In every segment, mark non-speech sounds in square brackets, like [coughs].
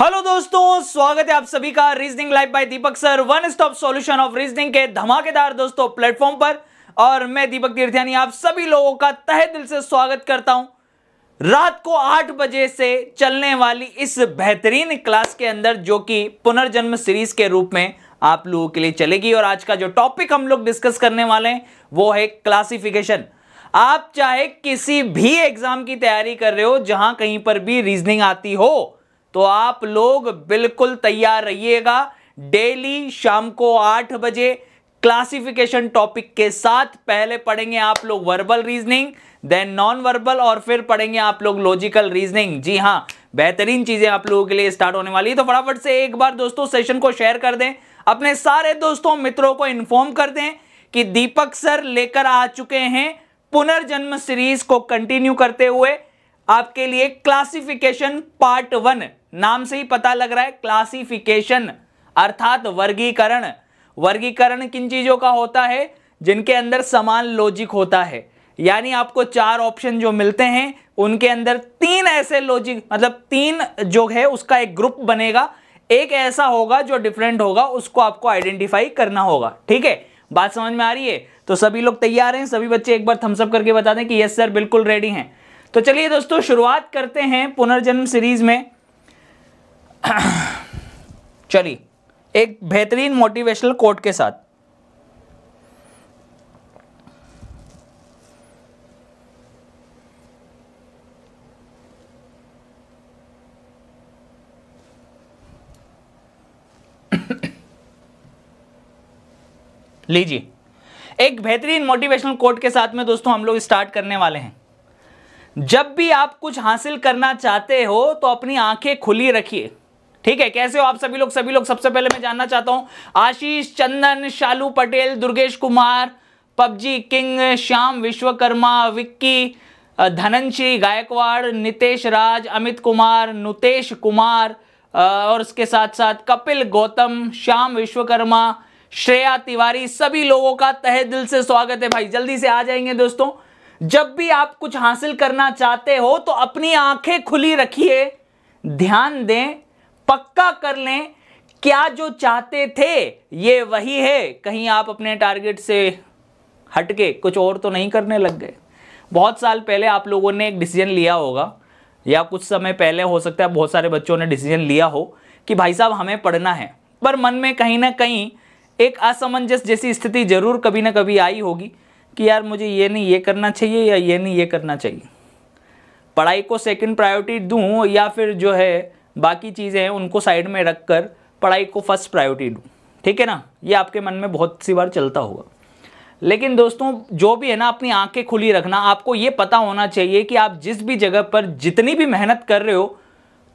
Hello दोस्तों स्वागत है आप सभी का reasoning life by Deepak sir one stop solution of reasoning के धमाकेदार दोस्तों प्लेटफॉर्म पर और मैं दीपक तीर्थयानी आप सभी लोगों का तहे दिल से स्वागत करता हूं रात को आठ बजे से चलने वाली इस बेहतरीन क्लास के अंदर जो कि पुनर्जन्म सीरीज के रूप में आप लोगों के लिए चलेगी और आज का जो टॉपिक हम लोग डिस्कस करने वाले हैं वो है क्लासिफिकेशन आप चाहे किसी भी एग्जाम की तैयारी कर रहे हो जहां कहीं पर भी रीजनिंग आती हो तो आप लोग बिल्कुल तैयार रहिएगा डेली शाम को आठ बजे क्लासिफिकेशन टॉपिक के साथ पहले पढ़ेंगे आप लोग verbal reasoning then non verbal और फिर पढ़ेंगे आप लोग लॉजिकल रीजनिंग जी हाँ बेहतरीन चीजें आप लोगों के लिए स्टार्ट होने वाली है तो फटाफट से एक बार दोस्तों सेशन को शेयर कर दें अपने सारे दोस्तों मित्रों को इन्फॉर्म कर दें कि दीपक सर लेकर आ चुके हैं पुनर्जन्म सीरीज को कंटिन्यू करते हुए आपके लिए क्लासिफिकेशन पार्ट वन नाम से ही पता लग रहा है क्लासिफिकेशन अर्थात वर्गीकरण वर्गीकरण किन चीज़ों का होता है जिनके अंदर समान लॉजिक होता है यानी आपको चार ऑप्शन जो मिलते हैं उनके अंदर तीन ऐसे लॉजिक मतलब तीन जो है उसका एक ग्रुप बनेगा एक ऐसा होगा जो डिफरेंट होगा उसको आपको आइडेंटिफाई करना होगा ठीक है बात समझ में आ रही है तो सभी लोग तैयार हैं सभी बच्चे एक बार थम्सअप करके बता दें कि यस सर बिल्कुल रेडी हैं तो चलिए दोस्तों शुरुआत करते हैं पुनर्जन्म सीरीज में [coughs] चलिए एक बेहतरीन मोटिवेशनल कोट के साथ [coughs] लीजिए एक बेहतरीन मोटिवेशनल कोट के साथ में दोस्तों हम लोग स्टार्ट करने वाले हैं जब भी आप कुछ हासिल करना चाहते हो तो अपनी आंखें खुली रखिए ठीक है कैसे हो आप सभी लोग सभी लोग सबसे पहले मैं जानना चाहता हूं आशीष चंदन शालू पटेल दुर्गेश कुमार पबजी किंग श्याम विश्वकर्मा विक्की धनंशी गायकवाड़ नितेश राज अमित कुमार नुतेश कुमार और उसके साथ साथ कपिल गौतम श्याम विश्वकर्मा श्रेया तिवारी सभी लोगों का तहे दिल से स्वागत है भाई जल्दी से आ जाएंगे दोस्तों जब भी आप कुछ हासिल करना चाहते हो तो अपनी आंखें खुली रखिए ध्यान दें पक्का कर लें क्या जो चाहते थे ये वही है कहीं आप अपने टारगेट से हटके कुछ और तो नहीं करने लग गए बहुत साल पहले आप लोगों ने एक डिसीजन लिया होगा या कुछ समय पहले हो सकता है बहुत सारे बच्चों ने डिसीजन लिया हो कि भाई साहब हमें पढ़ना है पर मन में कहीं ना कहीं एक असमंजस जैसी स्थिति ज़रूर कभी ना कभी आई होगी कि यार मुझे ये नहीं ये करना चाहिए या ये नहीं ये करना चाहिए पढ़ाई को सेकंड प्रायोरिटी दूँ या फिर जो है बाकी चीज़ें हैं उनको साइड में रख कर पढ़ाई को फर्स्ट प्रायोरिटी दूँ ठीक है ना ये आपके मन में बहुत सी बार चलता होगा लेकिन दोस्तों जो भी है ना अपनी आंखें खुली रखना आपको ये पता होना चाहिए कि आप जिस भी जगह पर जितनी भी मेहनत कर रहे हो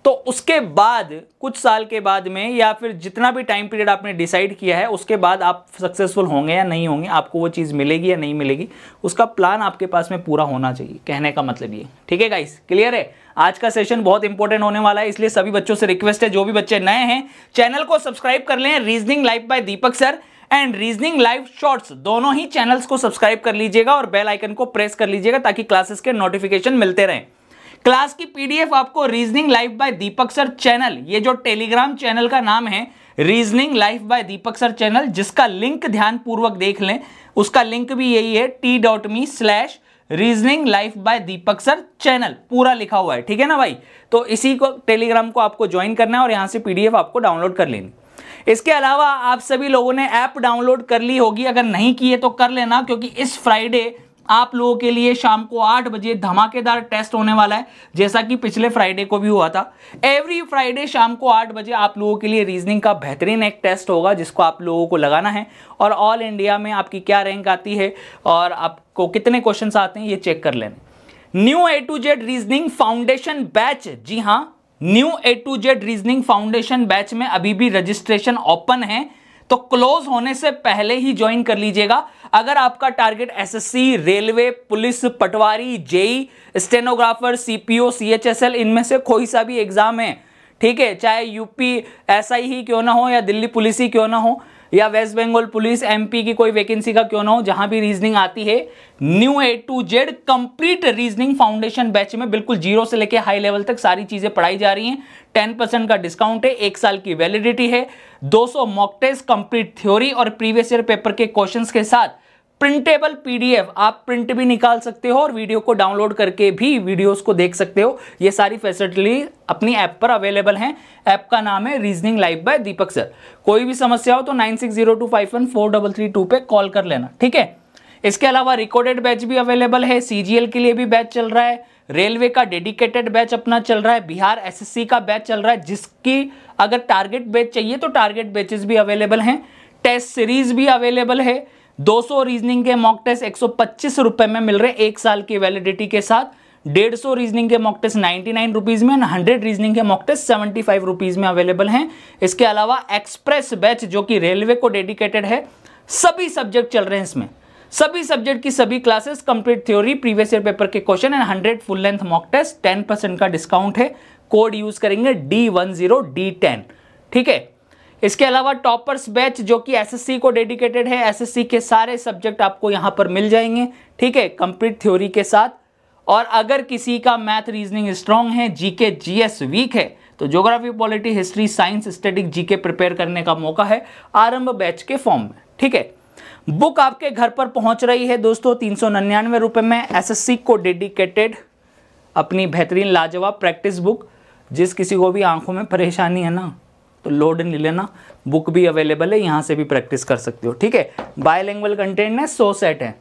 तो उसके बाद कुछ साल के बाद में या फिर जितना भी टाइम पीरियड आपने डिसाइड किया है उसके बाद आप सक्सेसफुल होंगे या नहीं होंगे आपको वो चीज़ मिलेगी या नहीं मिलेगी उसका प्लान आपके पास में पूरा होना चाहिए कहने का मतलब ये ठीक है गाइस क्लियर है आज का सेशन बहुत इंपॉर्टेंट होने वाला है इसलिए सभी बच्चों से रिक्वेस्ट है जो भी बच्चे नए हैं चैनल को सब्सक्राइब कर लें reasoning life by Deepak sir and reasoning live shorts दोनों ही चैनल्स को सब्सक्राइब कर लीजिएगा और बेल आइकन को प्रेस कर लीजिएगा ताकि क्लासेस के नोटिफिकेशन मिलते रहें क्लास की पीडीएफ आपको reasoning life by Deepak sir channel ये जो टेलीग्राम चैनल का नाम है reasoning life by Deepak sir channel जिसका लिंक ध्यानपूर्वक देख लें उसका लिंक भी यही है T dot me slash reasoning life by Deepak sir channel पूरा लिखा हुआ है ठीक है ना भाई तो इसी को टेलीग्राम को आपको ज्वाइन करना है और यहाँ से पीडीएफ आपको डाउनलोड कर लेनी इसके अलावा आप सभी लोगों ने ऐप डाउनलोड कर ली होगी अगर नहीं की है तो कर लेना क्योंकि इस फ्राइडे आप लोगों के लिए शाम को आठ बजे धमाकेदार टेस्ट होने वाला है जैसा कि पिछले फ्राइडे को भी हुआ था एवरी फ्राइडे शाम को आठ बजे आप लोगों के लिए रीजनिंग का बेहतरीन एक टेस्ट होगा जिसको आप लोगों को लगाना है और ऑल इंडिया में आपकी क्या रैंक आती है और आपको कितने क्वेश्चन आते हैं ये चेक कर लेने new A to Z reasoning foundation batch जी हाँ new A to Z reasoning foundation batch में अभी भी रजिस्ट्रेशन ओपन है तो क्लोज होने से पहले ही ज्वाइन कर लीजिएगा अगर आपका target SSC, railway police patwari JE stenographer CPO CHSL इनमें से कोई सा भी एग्जाम है ठीक है चाहे यूपी एसआई ही क्यों ना हो या दिल्ली पुलिस ही क्यों ना हो या वेस्ट बंगाल पुलिस एमपी की कोई वैकेंसी का क्यों ना हो जहां भी रीजनिंग आती है new A to Z complete reasoning foundation batch में बिल्कुल जीरो से लेकर हाई लेवल तक सारी चीजें पढ़ाई जा रही हैं टेन परसेंट का डिस्काउंट है एक साल की वैलिडिटी है दो सौ मॉकटेस कंप्लीट थ्योरी और प्रीवियस ईयर पेपर के क्वेश्चन के साथ प्रिंटेबल पीडीएफ आप प्रिंट भी निकाल सकते हो और वीडियो को डाउनलोड करके भी वीडियोस को देख सकते हो ये सारी फैसिलिटी अपनी ऐप पर अवेलेबल हैं ऐप का नाम है reasoning live by Deepak sir कोई भी समस्या हो तो nine six zero two five one four double three two पे कॉल कर लेना ठीक है इसके अलावा रिकॉर्डेड बैच भी अवेलेबल है सीजीएल के लिए भी बैच चल रहा है रेलवे का डेडिकेटेड बैच अपना चल रहा है बिहार एसएससी का बैच चल रहा है जिसकी अगर टारगेट बैच चाहिए तो टारगेट बैचेस भी अवेलेबल हैं टेस्ट सीरीज भी अवेलेबल है 200 रीजनिंग के मॉक टेस्ट एक रुपए में मिल रहे एक साल की वैलिडिटी के साथ डेढ़ सौ रीजनिंग के mock test ninety nine rupees में एंड हंड्रेड रीजनिंग के mock test seventy five rupees में अवेलेबल हैं इसके अलावा एक्सप्रेस बैच जो कि रेलवे को डेडिकेटेड है सभी सब्जेक्ट चल रहे हैं इसमें सभी सब्जेक्ट की सभी classes complete theory previous year paper के question and hundred full length mock test ten percent का डिस्काउंट है कोड यूज करेंगे D one zero D ten ठीक है इसके अलावा टॉपर्स बैच जो कि एसएससी को डेडिकेटेड है एसएससी के सारे सब्जेक्ट आपको यहाँ पर मिल जाएंगे ठीक है कंप्लीट थ्योरी के साथ और अगर किसी का मैथ रीजनिंग स्ट्रांग है जीके जीएस वीक है तो geography polity history science study GK prepare करने का मौका है आरंभ बैच के फॉर्म में ठीक है बुक आपके घर पर पहुंच रही है दोस्तों तीन सौ निन्यानवे रुपये में एस को डेडिकेटेड अपनी बेहतरीन लाजवाब प्रैक्टिस बुक जिस किसी को भी आंखों में परेशानी है ना तो लोड नहीं लेना बुक भी अवेलेबल है यहाँ से भी प्रैक्टिस कर सकते हो ठीक है बायलैंग्वेज कंटेंट है सो सेट है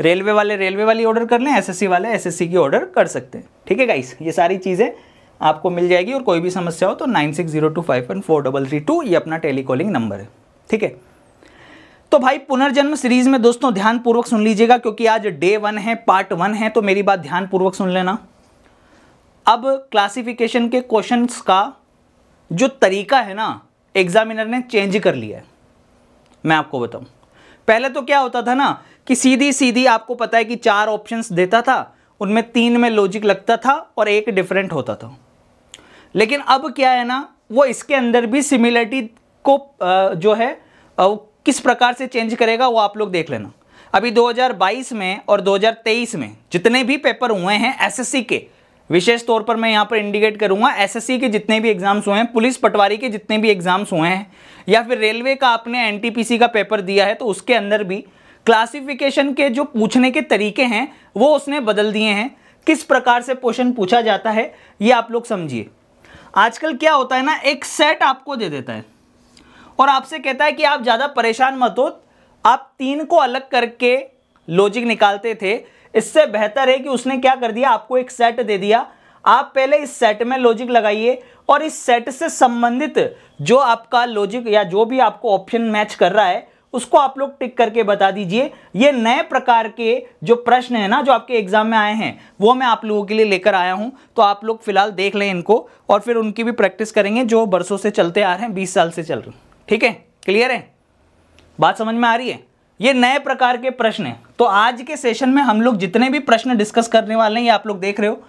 रेलवे वाले रेलवे वाली ऑर्डर कर लें एसएससी वाले एसएससी की ऑर्डर कर सकते हैं ठीक है गाइस ये सारी चीज़ें आपको मिल जाएगी और कोई भी समस्या हो तो nine six zero two five one four double three two ये अपना टेलीकॉलिंग नंबर है ठीक है तो भाई पुनर्जन्म सीरीज में दोस्तों ध्यानपूर्वक सुन लीजिएगा क्योंकि आज डे वन है पार्ट वन है तो मेरी बात ध्यानपूर्वक सुन लेना अब क्लासिफिकेशन के क्वेश्चंस का जो तरीका है ना एग्ज़ामिनर ने चेंज कर लिया है मैं आपको बताऊं पहले तो क्या होता था ना कि सीधी सीधी आपको पता है कि चार ऑप्शंस देता था उनमें तीन में लॉजिक लगता था और एक डिफरेंट होता था लेकिन अब क्या है ना वो इसके अंदर भी सिमिलरिटी को जो है किस प्रकार से चेंज करेगा वो आप लोग देख लेना अभी 2022 में और 2023 में जितने भी पेपर हुए हैं एसएससी के विशेष तौर पर मैं यहाँ पर इंडिकेट करूँगा एसएससी के जितने भी एग्जाम्स हुए हैं पुलिस पटवारी के जितने भी एग्जाम्स हुए हैं या फिर रेलवे का आपने एनटीपीसी का पेपर दिया है तो उसके अंदर भी क्लासिफिकेशन के जो पूछने के तरीके हैं वो उसने बदल दिए हैं किस प्रकार से क्वेश्चन पूछा जाता है ये आप लोग समझिए आजकल क्या होता है ना एक सेट आपको दे देता है और आपसे कहता है कि आप ज़्यादा परेशान मत हो आप तीन को अलग करके लॉजिक निकालते थे इससे बेहतर है कि उसने क्या कर दिया आपको एक सेट दे दिया आप पहले इस सेट में लॉजिक लगाइए और इस सेट से संबंधित जो आपका लॉजिक या जो भी आपको ऑप्शन मैच कर रहा है उसको आप लोग टिक करके बता दीजिए ये नए प्रकार के जो प्रश्न है ना जो आपके एग्जाम में आए हैं वो मैं आप लोगों के लिए लेकर आया हूं तो आप लोग फिलहाल देख लें इनको और फिर उनकी भी प्रैक्टिस करेंगे जो बरसों से चलते आ रहे हैं बीस साल से चल रहे ठीक है क्लियर है बात समझ में आ रही है ये नए प्रकार के प्रश्न है तो आज के सेशन में हम लोग जितने भी प्रश्न डिस्कस करने वाले हैं ये आप लोग देख रहे हो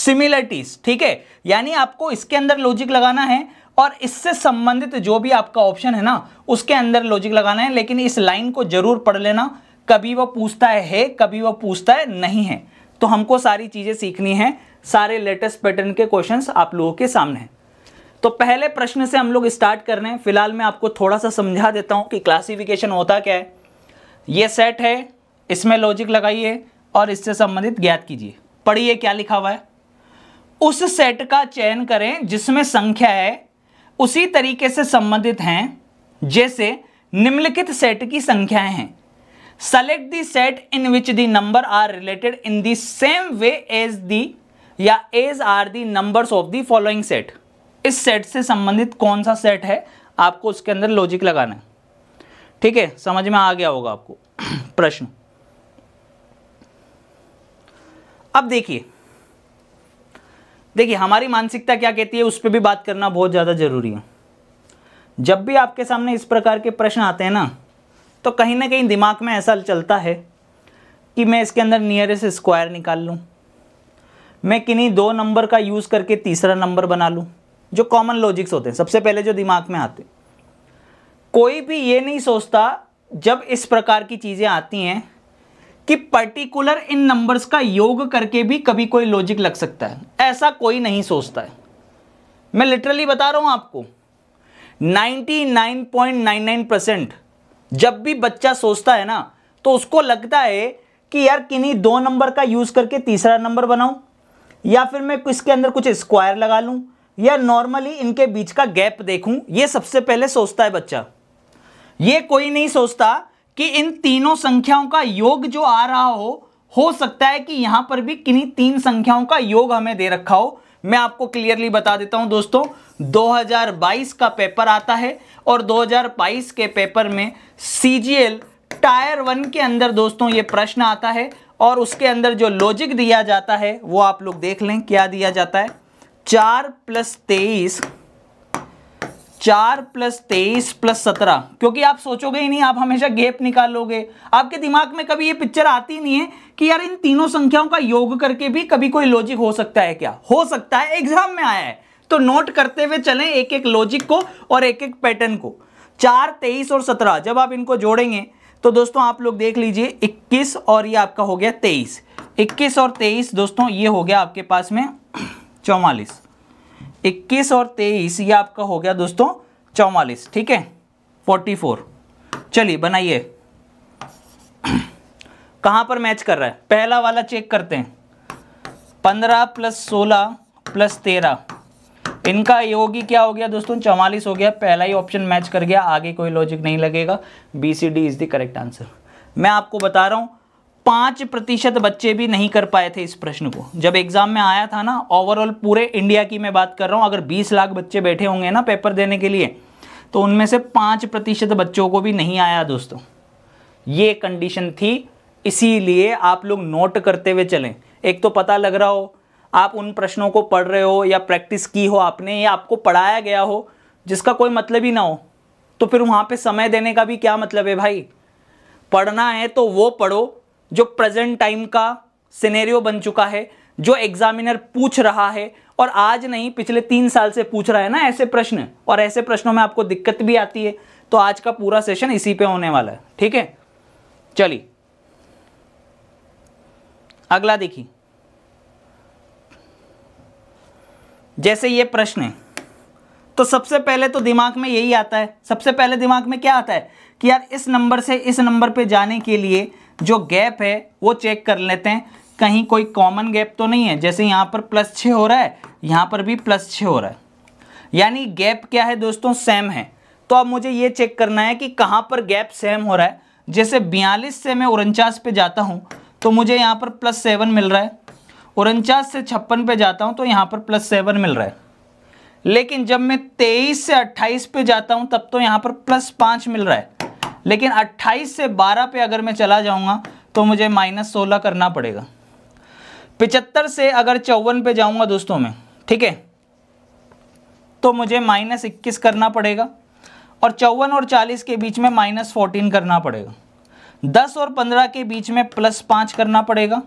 सिमिलरिटीज ठीक है यानी आपको इसके अंदर लॉजिक लगाना है और इससे संबंधित जो भी आपका ऑप्शन है ना उसके अंदर लॉजिक लगाना है लेकिन इस लाइन को जरूर पढ़ लेना कभी वह पूछता है, है कभी वह पूछता है नहीं है तो हमको सारी चीज़ें सीखनी है सारे लेटेस्ट पैटर्न के क्वेश्चन आप लोगों के सामने हैं तो पहले प्रश्न से हम लोग स्टार्ट कर रहे हैं फिलहाल मैं आपको थोड़ा सा समझा देता हूं कि क्लासिफिकेशन होता क्या है ये सेट है इसमें लॉजिक लगाइए और इससे संबंधित ज्ञात कीजिए पढ़िए क्या लिखा हुआ है उस सेट का चयन करें जिसमें संख्या है उसी तरीके से संबंधित हैं जैसे निम्नलिखित सेट की संख्याएं हैं select the set in which the number are related in the same way as the या as are the numbers of the following set इस सेट से संबंधित कौन सा सेट है आपको उसके अंदर लॉजिक लगाना है ठीक है समझ में आ गया होगा आपको [clears throat] प्रश्न अब देखिए देखिए हमारी मानसिकता क्या कहती है उस पर भी बात करना बहुत ज़्यादा ज़रूरी है जब भी आपके सामने इस प्रकार के प्रश्न आते हैं ना तो कहीं ना कहीं दिमाग में ऐसा चलता है कि मैं इसके अंदर नियरेस्ट स्क्वायर निकाल लूँ मैं किन्हीं दो नंबर का यूज़ करके तीसरा नंबर बना लूँ जो कॉमन लॉजिक्स होते हैं सबसे पहले जो दिमाग में आते कोई भी ये नहीं सोचता जब इस प्रकार की चीज़ें आती हैं कि पर्टिकुलर इन नंबर्स का योग करके भी कभी कोई लॉजिक लग सकता है ऐसा कोई नहीं सोचता है मैं लिटरली बता रहा हूं आपको 99.99 परसेंट जब भी बच्चा सोचता है ना तो उसको लगता है कि यार किन्हीं दो नंबर का यूज़ करके तीसरा नंबर बनाऊं या फिर मैं इसके अंदर कुछ स्क्वायर लगा लूं या नॉर्मली इनके बीच का गैप देखूं ये सबसे पहले सोचता है बच्चा ये कोई नहीं सोचता कि इन तीनों संख्याओं का योग जो आ रहा हो हो सकता है कि यहां पर भी किन्हीं तीन संख्याओं का योग हमें दे रखा हो मैं आपको क्लियरली बता देता हूं दोस्तों 2022 का पेपर आता है और 2022 के पेपर में सी टायर वन के अंदर दोस्तों ये प्रश्न आता है और उसके अंदर जो लॉजिक दिया जाता है वो आप लोग देख लें क्या दिया जाता है चार प्लस तेईस चार प्लस तेईस प्लस सत्रह क्योंकि आप सोचोगे ही नहीं आप हमेशा गैप निकालोगे आपके दिमाग में कभी ये पिक्चर आती नहीं है कि यार इन तीनों संख्याओं का योग करके भी कभी कोई लॉजिक हो सकता है क्या हो सकता है एग्जाम में आया है तो नोट करते हुए चलें एक एक लॉजिक को और एक एक पैटर्न को चार तेईस और सत्रह जब आप इनको जोड़ेंगे तो दोस्तों आप लोग देख लीजिए इक्कीस और ये आपका हो गया तेईस इक्कीस और तेईस दोस्तों ये हो गया आपके पास में चौवालीस इक्कीस और तेईस ये आपका हो गया दोस्तों चौवालीस ठीक है फोर्टी फोर चलिए बनाइए कहां पर मैच कर रहा है पहला वाला चेक करते हैं पंद्रह प्लस सोलह प्लस तेरह इनका योगी क्या हो गया दोस्तों चौवालीस हो गया पहला ही ऑप्शन मैच कर गया आगे कोई लॉजिक नहीं लगेगा B C D is the correct answer मैं आपको बता रहा हूं पाँच प्रतिशत बच्चे भी नहीं कर पाए थे इस प्रश्न को जब एग्जाम में आया था ना ओवरऑल पूरे इंडिया की मैं बात कर रहा हूँ अगर बीस लाख बच्चे बैठे होंगे ना पेपर देने के लिए तो उनमें से पाँच प्रतिशत बच्चों को भी नहीं आया दोस्तों ये कंडीशन थी इसीलिए आप लोग नोट करते हुए चलें एक तो पता लग रहा हो आप उन प्रश्नों को पढ़ रहे हो या प्रैक्टिस की हो आपने या आपको पढ़ाया गया हो जिसका कोई मतलब ही ना हो तो फिर वहाँ पे समय देने का भी क्या मतलब है भाई पढ़ना है तो वो पढ़ो जो प्रेजेंट टाइम का सिनेरियो बन चुका है जो एग्जामिनर पूछ रहा है और आज नहीं पिछले तीन साल से पूछ रहा है ना ऐसे प्रश्न और ऐसे प्रश्नों में आपको दिक्कत भी आती है तो आज का पूरा सेशन इसी पे होने वाला है ठीक है चलिए अगला देखिए जैसे ये प्रश्न है तो सबसे पहले तो दिमाग में यही आता है सबसे पहले दिमाग में क्या आता है कि यार इस नंबर से इस नंबर पे जाने के लिए जो गैप है वो चेक कर लेते हैं कहीं कोई कॉमन गैप तो नहीं है जैसे यहाँ पर प्लस छः हो रहा है यहाँ पर भी प्लस छः हो रहा है यानी गैप क्या है दोस्तों सेम है तो अब मुझे ये चेक करना है कि कहाँ पर गैप सेम हो रहा है जैसे बयालीस से मैं उनचास पे जाता हूँ तो मुझे यहाँ पर प्लस सेवन मिल रहा है उनचास से छप्पन पे जाता हूँ तो यहाँ पर प्लस सेवन मिल रहा है लेकिन जब मैं तेईस से अट्ठाईस पे जाता हूँ तब तो यहाँ पर प्लस पाँच मिल रहा है लेकिन 28 से 12 पे अगर मैं चला जाऊंगा तो मुझे माइनस सोलह करना पड़ेगा पिचहत्तर से अगर चौवन पे जाऊंगा दोस्तों मैं ठीक है तो मुझे माइनस इक्कीस करना पड़ेगा और चौवन और चालीस के बीच में माइनस फोर्टीन करना पड़ेगा दस और पंद्रह के बीच में प्लस पाँच करना पड़ेगा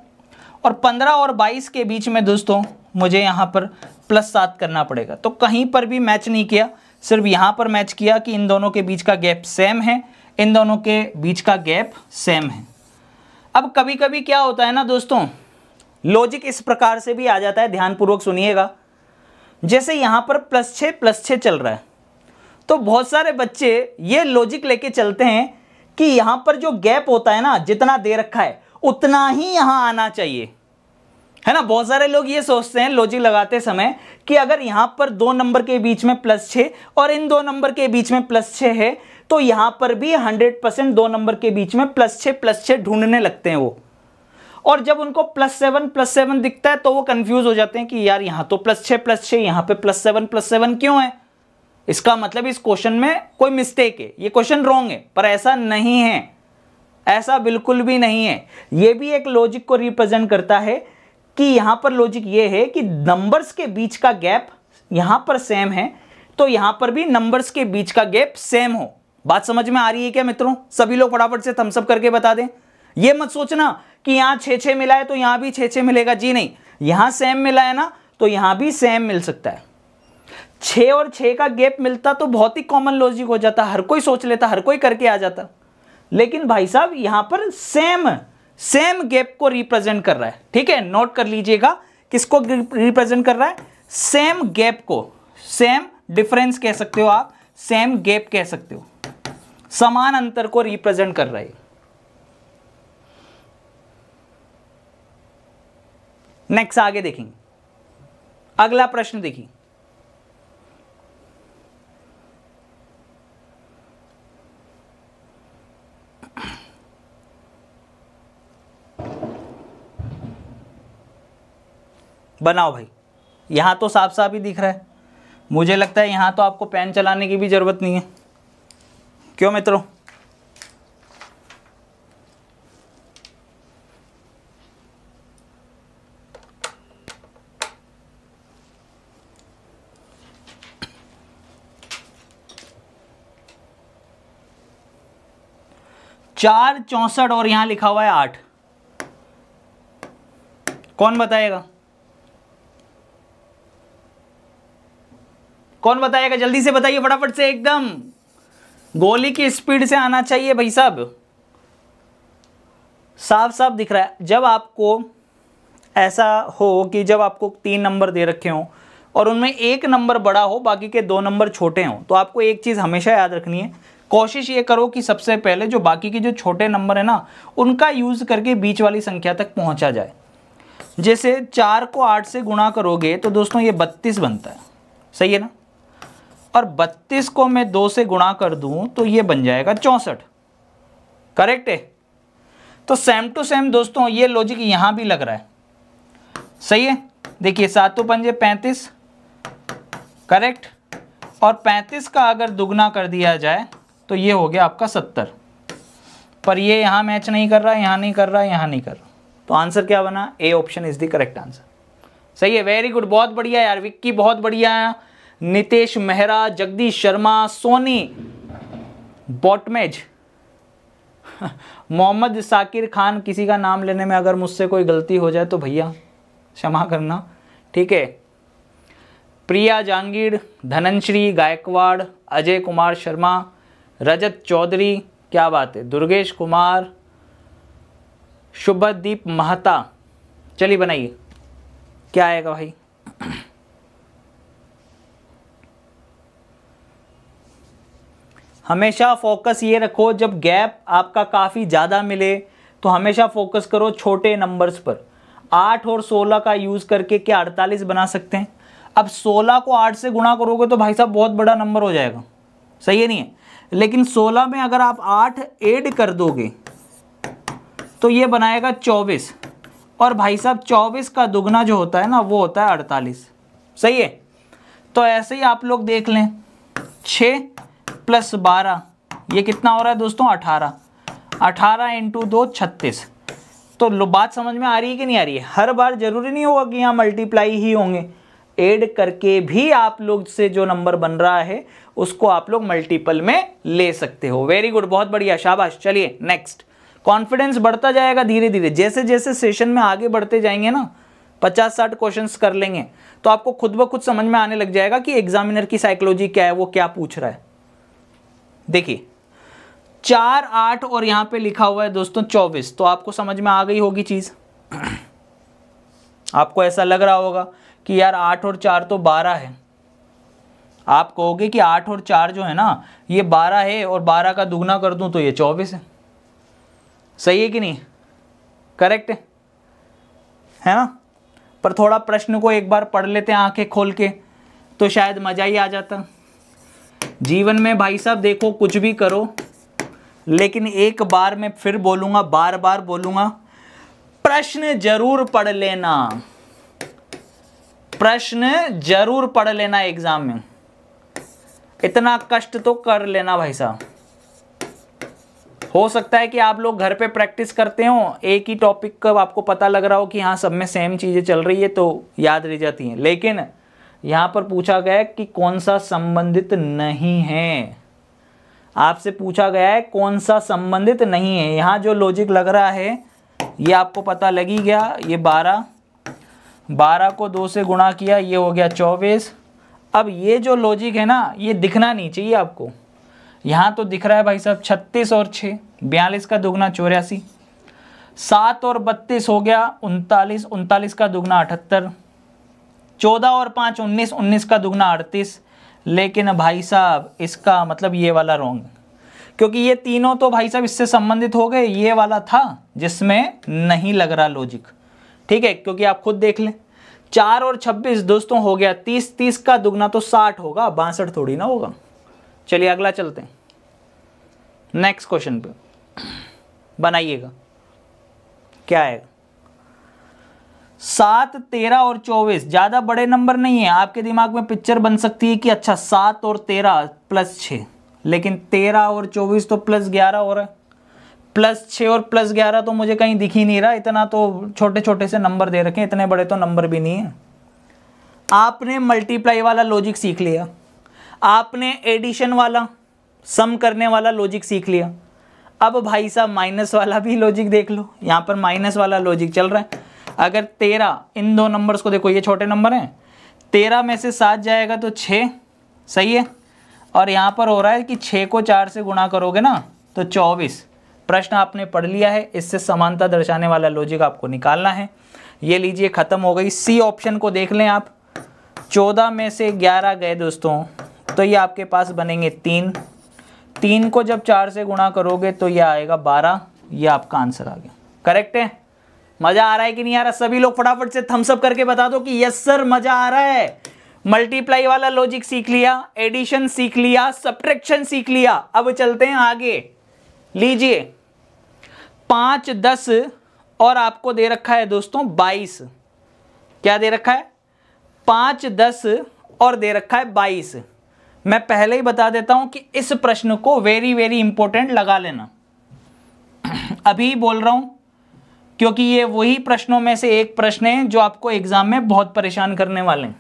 और पंद्रह और बाईस के बीच में दोस्तों मुझे यहाँ पर प्लस सात करना पड़ेगा तो कहीं पर भी मैच नहीं किया सिर्फ यहाँ पर मैच किया कि इन दोनों के बीच का गैप सेम है इन दोनों के बीच का गैप सेम है अब कभी कभी क्या होता है ना दोस्तों लॉजिक इस प्रकार से भी आ जाता है ध्यानपूर्वक सुनिएगा जैसे यहाँ पर प्लस छः प्लस छः चल रहा है तो बहुत सारे बच्चे ये लॉजिक लेके चलते हैं कि यहाँ पर जो गैप होता है ना जितना दे रखा है उतना ही यहाँ आना चाहिए है ना बहुत सारे लोग ये सोचते हैं लॉजिक लगाते समय कि अगर यहाँ पर दो नंबर के बीच में प्लस छः और इन दो नंबर के बीच में प्लस छः है तो यहां पर भी हंड्रेड परसेंट दो नंबर के बीच में प्लस छ प्लस छः ढूंढने लगते हैं वो और जब उनको प्लस सेवन प्लस सेवन दिखता है तो वो कंफ्यूज हो जाते हैं कि यार यहाँ तो प्लस छः प्लस छ यहाँ पर प्लस सेवन प्लस सेवन क्यों है इसका मतलब इस क्वेश्चन में कोई मिस्टेक है ये क्वेश्चन रॉन्ग है पर ऐसा नहीं है ऐसा बिल्कुल भी नहीं है ये भी एक लॉजिक को रिप्रेजेंट करता है कि यहाँ पर लॉजिक ये है कि नंबर्स के बीच का गैप यहाँ पर सेम है तो यहां पर भी नंबर्स के बीच का गैप सेम हो बात समझ में आ रही है क्या मित्रों सभी लोग फटाफट से थम्सअप करके बता दें ये मत सोचना कि यहां छे छे मिला है तो यहां भी छे छे मिलेगा जी नहीं यहां सेम मिला है ना तो यहां भी सेम मिल सकता है छ और छ का गैप मिलता तो बहुत ही कॉमन लॉजिक हो जाता हर कोई सोच लेता हर कोई करके आ जाता लेकिन भाई साहब यहां पर सेम सेम गैप को रिप्रेजेंट कर रहा है ठीक है नोट कर लीजिएगा किसको रिप्रेजेंट कर रहा है सेम गैप को सेम डिफरेंस कह सकते हो आप सेम गैप कह सकते हो समान अंतर को रिप्रेजेंट कर रहा है नेक्स्ट आगे देखेंगे अगला प्रश्न देखिए बनाओ भाई यहां तो साफ साफ ही दिख रहा है मुझे लगता है यहां तो आपको पेन चलाने की भी ज़रूरत नहीं है क्यों मित्रों चार चौसठ और यहां लिखा हुआ है आठ कौन बताएगा कौन बताएगा जल्दी से बताइए फटाफट से एकदम गोली की स्पीड से आना चाहिए भाई साहब साफ साफ दिख रहा है जब आपको ऐसा हो कि जब आपको तीन नंबर दे रखे हों और उनमें एक नंबर बड़ा हो बाकी के दो नंबर छोटे हों तो आपको एक चीज़ हमेशा याद रखनी है कोशिश ये करो कि सबसे पहले जो बाकी के जो छोटे नंबर है ना उनका यूज़ करके बीच वाली संख्या तक पहुंचा जाए जैसे चार को आठ से गुणा करोगे तो दोस्तों ये बत्तीस बनता है सही है ना और 32 को मैं दो से गुणा कर दूं तो ये बन जाएगा चौंसठ करेक्ट है तो सेम टू सेम दोस्तों ये लॉजिक यहाँ भी लग रहा है सही है देखिए सातों पंजे पैंतीस करेक्ट और पैंतीस का अगर दुगना कर दिया जाए तो ये हो गया आपका सत्तर पर ये यहाँ मैच नहीं कर रहा यहाँ नहीं कर रहा यहाँ नहीं कर रहा तो आंसर क्या बना A option is the correct answer सही है वेरी गुड बहुत बढ़िया यार विक्की बहुत बढ़िया है नितेश मेहरा जगदीश शर्मा सोनी बॉटमेज मोहम्मद साकिर खान किसी का नाम लेने में अगर मुझसे कोई गलती हो जाए तो भैया क्षमा करना ठीक है प्रिया जहांगीर धनंश्री गायकवाड़ अजय कुमार शर्मा रजत चौधरी क्या बात है दुर्गेश कुमार शुभदीप महता चलिए बनाइए क्या आएगा भाई हमेशा फोकस ये रखो जब गैप आपका काफ़ी ज़्यादा मिले तो हमेशा फोकस करो छोटे नंबर्स पर आठ और सोलह का यूज़ करके क्या अड़तालीस बना सकते हैं अब सोलह को आठ से गुणा करोगे तो भाई साहब बहुत बड़ा नंबर हो जाएगा सही है नहीं है लेकिन सोलह में अगर आप आठ एड कर दोगे तो ये बनाएगा चौबीस और भाई साहब चौबीस का दुगना जो होता है ना वो होता है अड़तालीस सही है तो ऐसे ही आप लोग देख लें छः प्लस बारह ये कितना हो रहा है दोस्तों अठारह अठारह इंटू दो छत्तीस तो बात समझ में आ रही है कि नहीं आ रही है हर बार जरूरी नहीं होगा कि यहाँ मल्टीप्लाई ही होंगे एड करके भी आप लोग से जो नंबर बन रहा है उसको आप लोग मल्टीपल में ले सकते हो वेरी गुड बहुत बढ़िया शाबाश चलिए नेक्स्ट कॉन्फिडेंस बढ़ता जाएगा धीरे धीरे जैसे जैसे सेशन में आगे बढ़ते जाएंगे ना पचास साठ क्वेश्चन कर लेंगे तो आपको खुद ब खुद समझ में आने लग जाएगा कि एग्जामिनर की साइकोलॉजी क्या है वो क्या पूछ रहा है देखिए चार आठ और यहां पे लिखा हुआ है दोस्तों चौबीस तो आपको समझ में आ गई होगी चीज़ [clears throat] आपको ऐसा लग रहा होगा कि यार आठ और चार तो बारह है आप कहोगे कि आठ और चार जो है ना ये बारह है और बारह का दुगना कर दूं तो ये चौबीस है सही है कि नहीं करेक्ट है है ना पर थोड़ा प्रश्न को एक बार पढ़ लेते हैं आंखें खोल के तो शायद मज़ा ही आ जाता जीवन में भाई साहब देखो कुछ भी करो लेकिन एक बार मैं फिर बोलूंगा बार बार बोलूंगा प्रश्न जरूर पढ़ लेना प्रश्न जरूर पढ़ लेना एग्ज़ाम में इतना कष्ट तो कर लेना भाई साहब हो सकता है कि आप लोग घर पे प्रैक्टिस करते हो एक ही टॉपिक का आपको पता लग रहा हो कि हाँ सब में सेम चीज़ें चल रही है तो याद रह जाती हैं लेकिन यहाँ पर पूछा गया है कि कौन सा संबंधित नहीं है आपसे पूछा गया है कौन सा संबंधित नहीं है यहाँ जो लॉजिक लग रहा है ये आपको पता लगी गया ये बारह बारह को दो से गुणा किया ये हो गया चौबीस अब ये जो लॉजिक है ना ये दिखना नहीं चाहिए आपको यहाँ तो दिख रहा है भाई साहब छत्तीस और छ बयालीस का दुगना चौरासी सात और बत्तीस हो गया उनतालीस उनतालीस का दुगना अठहत्तर चौदह और पाँच उन्नीस उन्नीस का दुगना अड़तीस लेकिन भाई साहब इसका मतलब ये वाला रॉन्ग क्योंकि ये तीनों तो भाई साहब इससे संबंधित हो गए ये वाला था जिसमें नहीं लग रहा लॉजिक ठीक है क्योंकि आप खुद देख लें चार और छब्बीस दोस्तों हो गया तीस तीस का दुगना तो साठ होगा बासठ थोड़ी ना होगा चलिए अगला चलते हैं नेक्स्ट क्वेश्चन पे बनाइएगा क्या आएगा सात तेरह और चौबीस ज़्यादा बड़े नंबर नहीं है आपके दिमाग में पिक्चर बन सकती है कि अच्छा सात और तेरह प्लस छः लेकिन तेरह और चौबीस तो प्लस ग्यारह और प्लस छः और प्लस ग्यारह तो मुझे कहीं दिख ही नहीं रहा इतना तो छोटे छोटे से नंबर दे रखे इतने बड़े तो नंबर भी नहीं है आपने मल्टीप्लाई वाला लॉजिक सीख लिया आपने एडिशन वाला सम करने वाला लॉजिक सीख लिया अब भाई साहब माइनस वाला भी लॉजिक देख लो यहाँ पर माइनस वाला लॉजिक चल रहा है अगर तेरह इन दो नंबर्स को देखो ये छोटे नंबर हैं तेरह में से सात जाएगा तो छः सही है और यहाँ पर हो रहा है कि छः को चार से गुणा करोगे ना तो चौबीस प्रश्न आपने पढ़ लिया है इससे समानता दर्शाने वाला लॉजिक आपको निकालना है ये लीजिए ख़त्म हो गई सी ऑप्शन को देख लें आप चौदह में से ग्यारह गए दोस्तों तो ये आपके पास बनेंगे तीन तीन को जब चार से गुणा करोगे तो ये आएगा बारह ये आपका आंसर आ गया करेक्ट है मजा आ रहा है कि नहीं आ रहा सभी लोग फटाफट से थम्सअप करके बता दो कि यस सर मजा आ रहा है मल्टीप्लाई वाला लॉजिक सीख लिया एडिशन सीख लिया सब्ट्रेक्शन सीख लिया अब चलते हैं आगे लीजिए पाँच दस और आपको दे रखा है दोस्तों बाईस क्या दे रखा है पाँच दस और दे रखा है बाईस मैं पहले ही बता देता हूं कि इस प्रश्न को वेरी वेरी इंपॉर्टेंट लगा लेना [clears throat] अभी बोल रहा हूं क्योंकि ये वही प्रश्नों में से एक प्रश्न है जो आपको एग्जाम में बहुत परेशान करने वाले हैं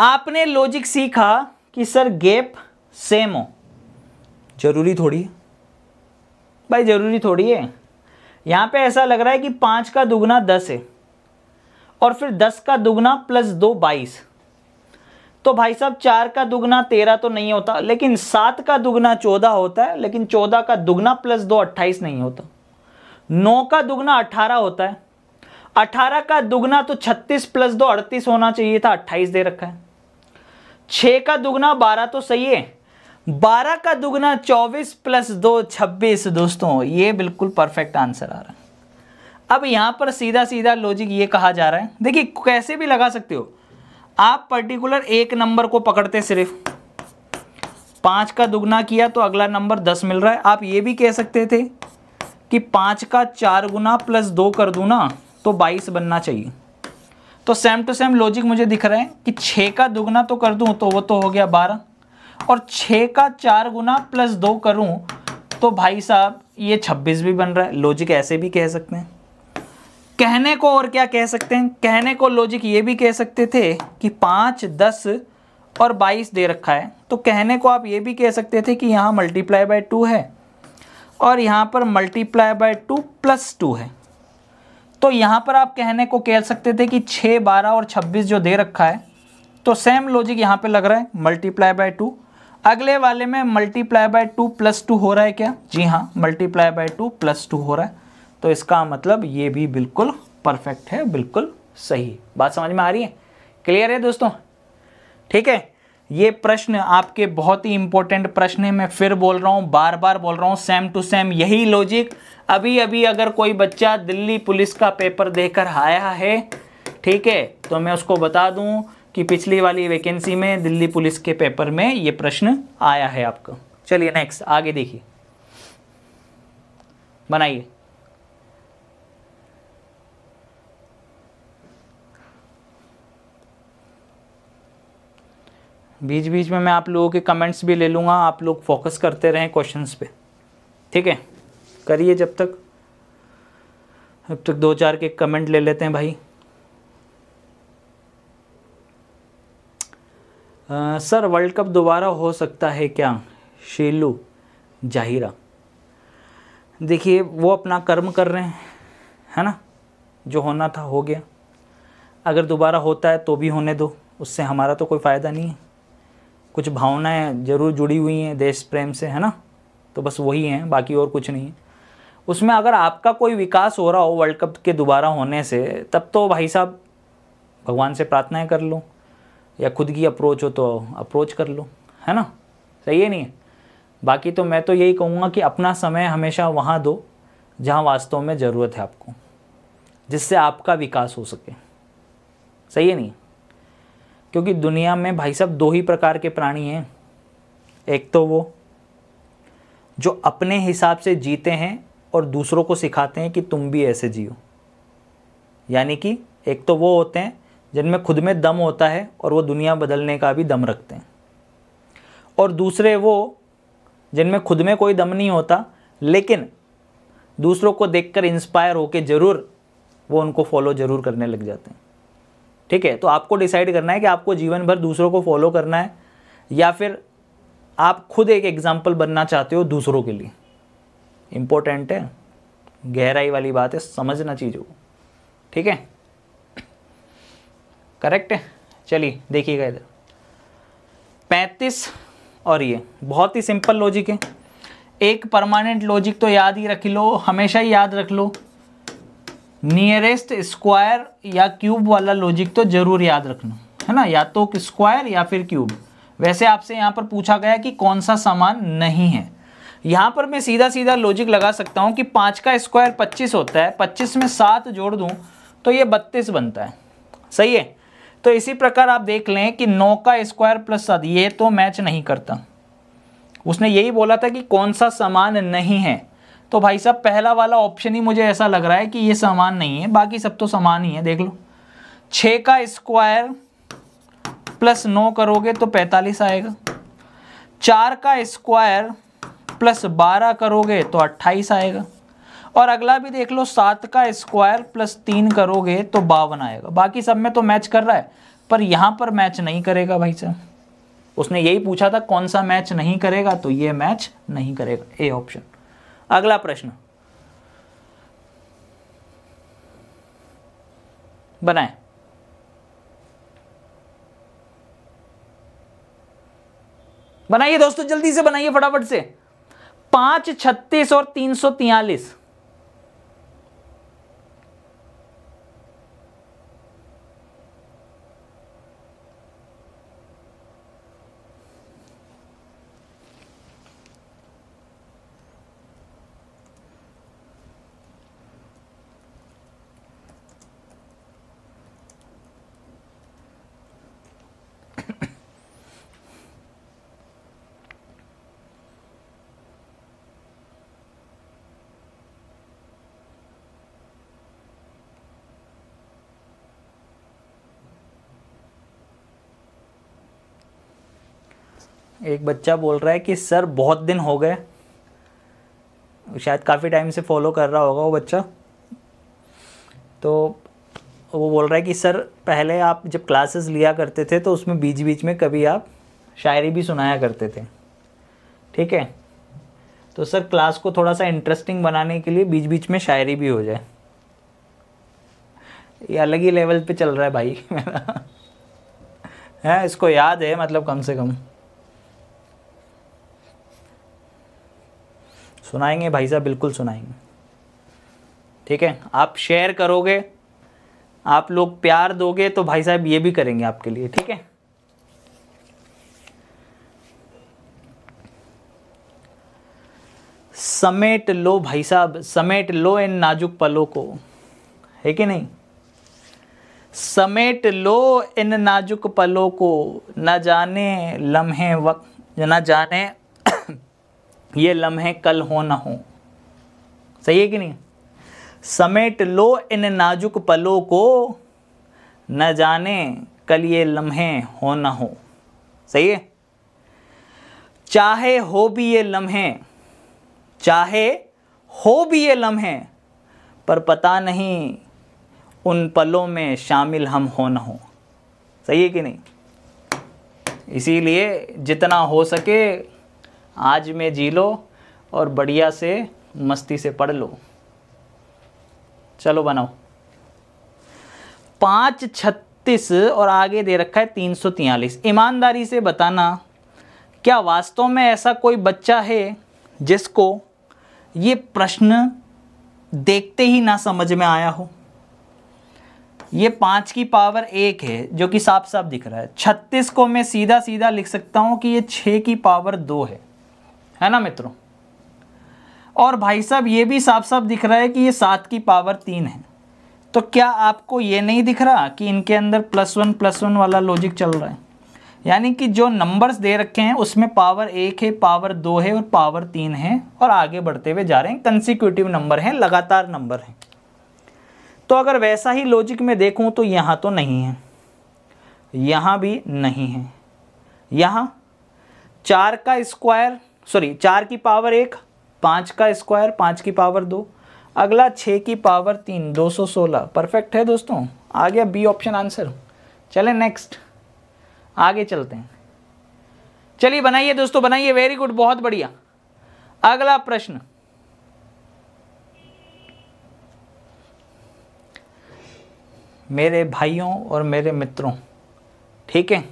आपने लॉजिक सीखा कि सर गैप सेम हो जरूरी थोड़ी है भाई जरूरी थोड़ी है यहां पे ऐसा लग रहा है कि पांच का दुगना दस है और फिर दस का दुगना प्लस दो बाईस तो भाई साहब चार का दुगना तेरह तो नहीं होता लेकिन सात का दुगना चौदह होता है लेकिन चौदह का दुगना प्लस दो अट्ठाईस नहीं होता नौ का दुगना अठारह होता है अठारह का दुगना तो छत्तीस प्लस दो अड़तीस होना चाहिए था अट्ठाईस दे रखा है छ का दुगना बारह तो सही है बारह का दुगना चौबीस प्लस दो छब्बीस दोस्तों ये बिल्कुल परफेक्ट आंसर आ रहा है अब यहां पर सीधा सीधा लॉजिक ये कहा जा रहा है देखिए कैसे भी लगा सकते हो आप पर्टिकुलर एक नंबर को पकड़ते सिर्फ पाँच का दुगना किया तो अगला नंबर दस मिल रहा है आप ये भी कह सकते थे कि पाँच का चार गुना प्लस दो कर दूँ ना तो बाईस बनना चाहिए तो सेम टू सेम लॉजिक मुझे दिख रहा है कि छः का दुगना तो कर दूँ तो वो तो हो गया बारह और छः का चार गुना प्लस दो करूँ तो भाई साहब ये छब्बीस भी बन रहा है लॉजिक ऐसे भी कह सकते हैं कहने को और क्या कह सकते हैं कहने को लॉजिक ये भी कह सकते थे कि पाँच दस और बाईस दे रखा है तो कहने को आप ये भी कह सकते थे कि यहाँ मल्टीप्लाई बाय टू है और यहाँ पर multiply by two plus two है तो यहाँ पर आप कहने को कह सकते थे कि छः बारह और छब्बीस जो दे रखा है तो सेम लॉजिक यहाँ पे लग रहा है मल्टीप्लाई बाय टू अगले वाले में multiply by two plus two हो रहा है क्या जी हाँ multiply by two plus two हो रहा है तो इसका मतलब ये भी बिल्कुल परफेक्ट है बिल्कुल सही बात समझ में आ रही है क्लियर है दोस्तों ठीक है ये प्रश्न आपके बहुत ही इंपॉर्टेंट प्रश्न है मैं फिर बोल रहा हूँ बार बार बोल रहा हूँ सेम टू सेम यही लॉजिक अभी अभी अगर कोई बच्चा दिल्ली पुलिस का पेपर देकर आया है ठीक है तो मैं उसको बता दूँ कि पिछली वाली वैकेंसी में दिल्ली पुलिस के पेपर में ये प्रश्न आया है आपको चलिए नेक्स्ट आगे देखिए बनाइए बीच बीच में मैं आप लोगों के कमेंट्स भी ले लूँगा आप लोग फोकस करते रहें क्वेश्चंस पे ठीक है करिए जब तक अब तक दो चार के कमेंट ले लेते हैं भाई आ, सर वर्ल्ड कप दोबारा हो सकता है क्या शीलू जाहिरा देखिए वो अपना कर्म कर रहे हैं है ना जो होना था हो गया अगर दोबारा होता है तो भी होने दो उससे हमारा तो कोई फ़ायदा नहीं है कुछ भावनाएं जरूर जुड़ी हुई हैं देश प्रेम से है ना तो बस वही हैं बाकी और कुछ नहीं है उसमें अगर आपका कोई विकास हो रहा हो वर्ल्ड कप के दोबारा होने से तब तो भाई साहब भगवान से प्रार्थनाएं कर लो या खुद की अप्रोच हो तो अप्रोच कर लो है ना सही है नहीं है बाकी तो मैं तो यही कहूँगा कि अपना समय हमेशा वहाँ दो जहाँ वास्तव में ज़रूरत है आपको जिससे आपका विकास हो सके सही है नहीं क्योंकि दुनिया में भाई साहब दो ही प्रकार के प्राणी हैं एक तो वो जो अपने हिसाब से जीते हैं और दूसरों को सिखाते हैं कि तुम भी ऐसे जियो यानी कि एक तो वो होते हैं जिनमें खुद में दम होता है और वो दुनिया बदलने का भी दम रखते हैं और दूसरे वो जिनमें खुद में कोई दम नहीं होता लेकिन दूसरों को देखकर इंस्पायर होकर ज़रूर वो उनको फॉलो ज़रूर करने लग जाते हैं ठीक है तो आपको डिसाइड करना है कि आपको जीवन भर दूसरों को फॉलो करना है या फिर आप खुद एक एग्जाम्पल बनना चाहते हो दूसरों के लिए इम्पोर्टेंट है गहराई वाली बात है समझना चीज़ों को ठीक है करेक्ट है चलिए देखिएगा इधर पैंतीस और ये बहुत ही सिंपल लॉजिक है एक परमानेंट लॉजिक तो याद ही रख लो हमेशा ही याद रख लो नियरेस्ट स्क्वायर या क्यूब वाला लॉजिक तो जरूर याद रखना है ना या तो स्क्वायर या फिर क्यूब वैसे आपसे यहाँ पर पूछा गया कि कौन सा सामान नहीं है यहाँ पर मैं सीधा सीधा लॉजिक लगा सकता हूँ कि पाँच का स्क्वायर पच्चीस होता है पच्चीस में सात जोड़ दूँ तो ये बत्तीस बनता है सही है तो इसी प्रकार आप देख लें कि नौ का स्क्वायर प्लस सात ये तो मैच नहीं करता उसने यही बोला था कि कौन सा सामान नहीं है तो भाई साहब पहला वाला ऑप्शन ही मुझे ऐसा लग रहा है कि ये समान नहीं है बाकी सब तो समान ही है देख लो छः का स्क्वायर प्लस नौ करोगे तो पैंतालीस आएगा चार का स्क्वायर प्लस बारह करोगे तो अट्ठाईस आएगा और अगला भी देख लो सात का स्क्वायर प्लस तीन करोगे तो बावन आएगा बाकी सब में तो मैच कर रहा है पर यहाँ पर मैच नहीं करेगा भाई साहब उसने यही पूछा था कौन सा मैच नहीं करेगा तो ये मैच नहीं करेगा ए ऑप्शन अगला प्रश्न बनाए बनाइए दोस्तों जल्दी से बनाइए फटाफट से पांच छत्तीस और तीन सौ तियालीस एक बच्चा बोल रहा है कि सर बहुत दिन हो गए शायद काफ़ी टाइम से फॉलो कर रहा होगा वो बच्चा तो वो बोल रहा है कि सर पहले आप जब क्लासेस लिया करते थे तो उसमें बीच बीच में कभी आप शायरी भी सुनाया करते थे ठीक है तो सर क्लास को थोड़ा सा इंटरेस्टिंग बनाने के लिए बीच बीच में शायरी भी हो जाए ये अलग ही लेवल पे चल रहा है भाई मेरा [laughs] है इसको याद है मतलब कम से कम सुनाएंगे भाई साहब बिल्कुल सुनाएंगे ठीक है आप शेयर करोगे आप लोग प्यार दोगे तो भाई साहब ये भी करेंगे आपके लिए ठीक है समेट लो भाई साहब समेट लो इन नाजुक पलों को है कि नहीं समेट लो इन नाजुक पलों को न जाने लम्हे वक्त न जाने ये लम्हे कल हो ना हो सही है कि नहीं समेट लो इन नाजुक पलों को न जाने कल ये लम्हे हो ना हो सही है चाहे हो भी ये लम्हे चाहे हो भी ये लम्हे पर पता नहीं उन पलों में शामिल हम हो ना हो सही है कि नहीं इसीलिए जितना हो सके आज में जी लो और बढ़िया से मस्ती से पढ़ लो चलो बनाओ पाँच छत्तीस और आगे दे रखा है तीन सौ तियालीस ईमानदारी से बताना क्या वास्तव में ऐसा कोई बच्चा है जिसको ये प्रश्न देखते ही ना समझ में आया हो ये पाँच की पावर एक है जो कि साफ साफ दिख रहा है छत्तीस को मैं सीधा सीधा लिख सकता हूँ कि ये छः की पावर दो है है ना मित्रों और भाई साहब ये भी साफ साफ दिख रहा है कि ये सात की पावर तीन है तो क्या आपको ये नहीं दिख रहा कि इनके अंदर प्लस वन प्लस वन वाला लॉजिक चल रहा है यानी कि जो नंबर्स दे रखे हैं उसमें पावर एक है पावर दो है और पावर तीन है और आगे बढ़ते हुए जा रहे हैं कंसिक्यूटिव नंबर हैं लगातार नंबर हैं तो अगर वैसा ही लॉजिक में देखूं तो यहाँ तो नहीं है यहाँ भी नहीं है यहाँ चार का स्क्वायर सॉरी चार की पावर एक पाँच का स्क्वायर पाँच की पावर दो अगला छः की पावर तीन दो सौ सोलह परफेक्ट है दोस्तों आ गया बी ऑप्शन आंसर चले नेक्स्ट आगे चलते हैं चलिए बनाइए दोस्तों बनाइए वेरी गुड बहुत बढ़िया अगला प्रश्न मेरे भाइयों और मेरे मित्रों ठीक है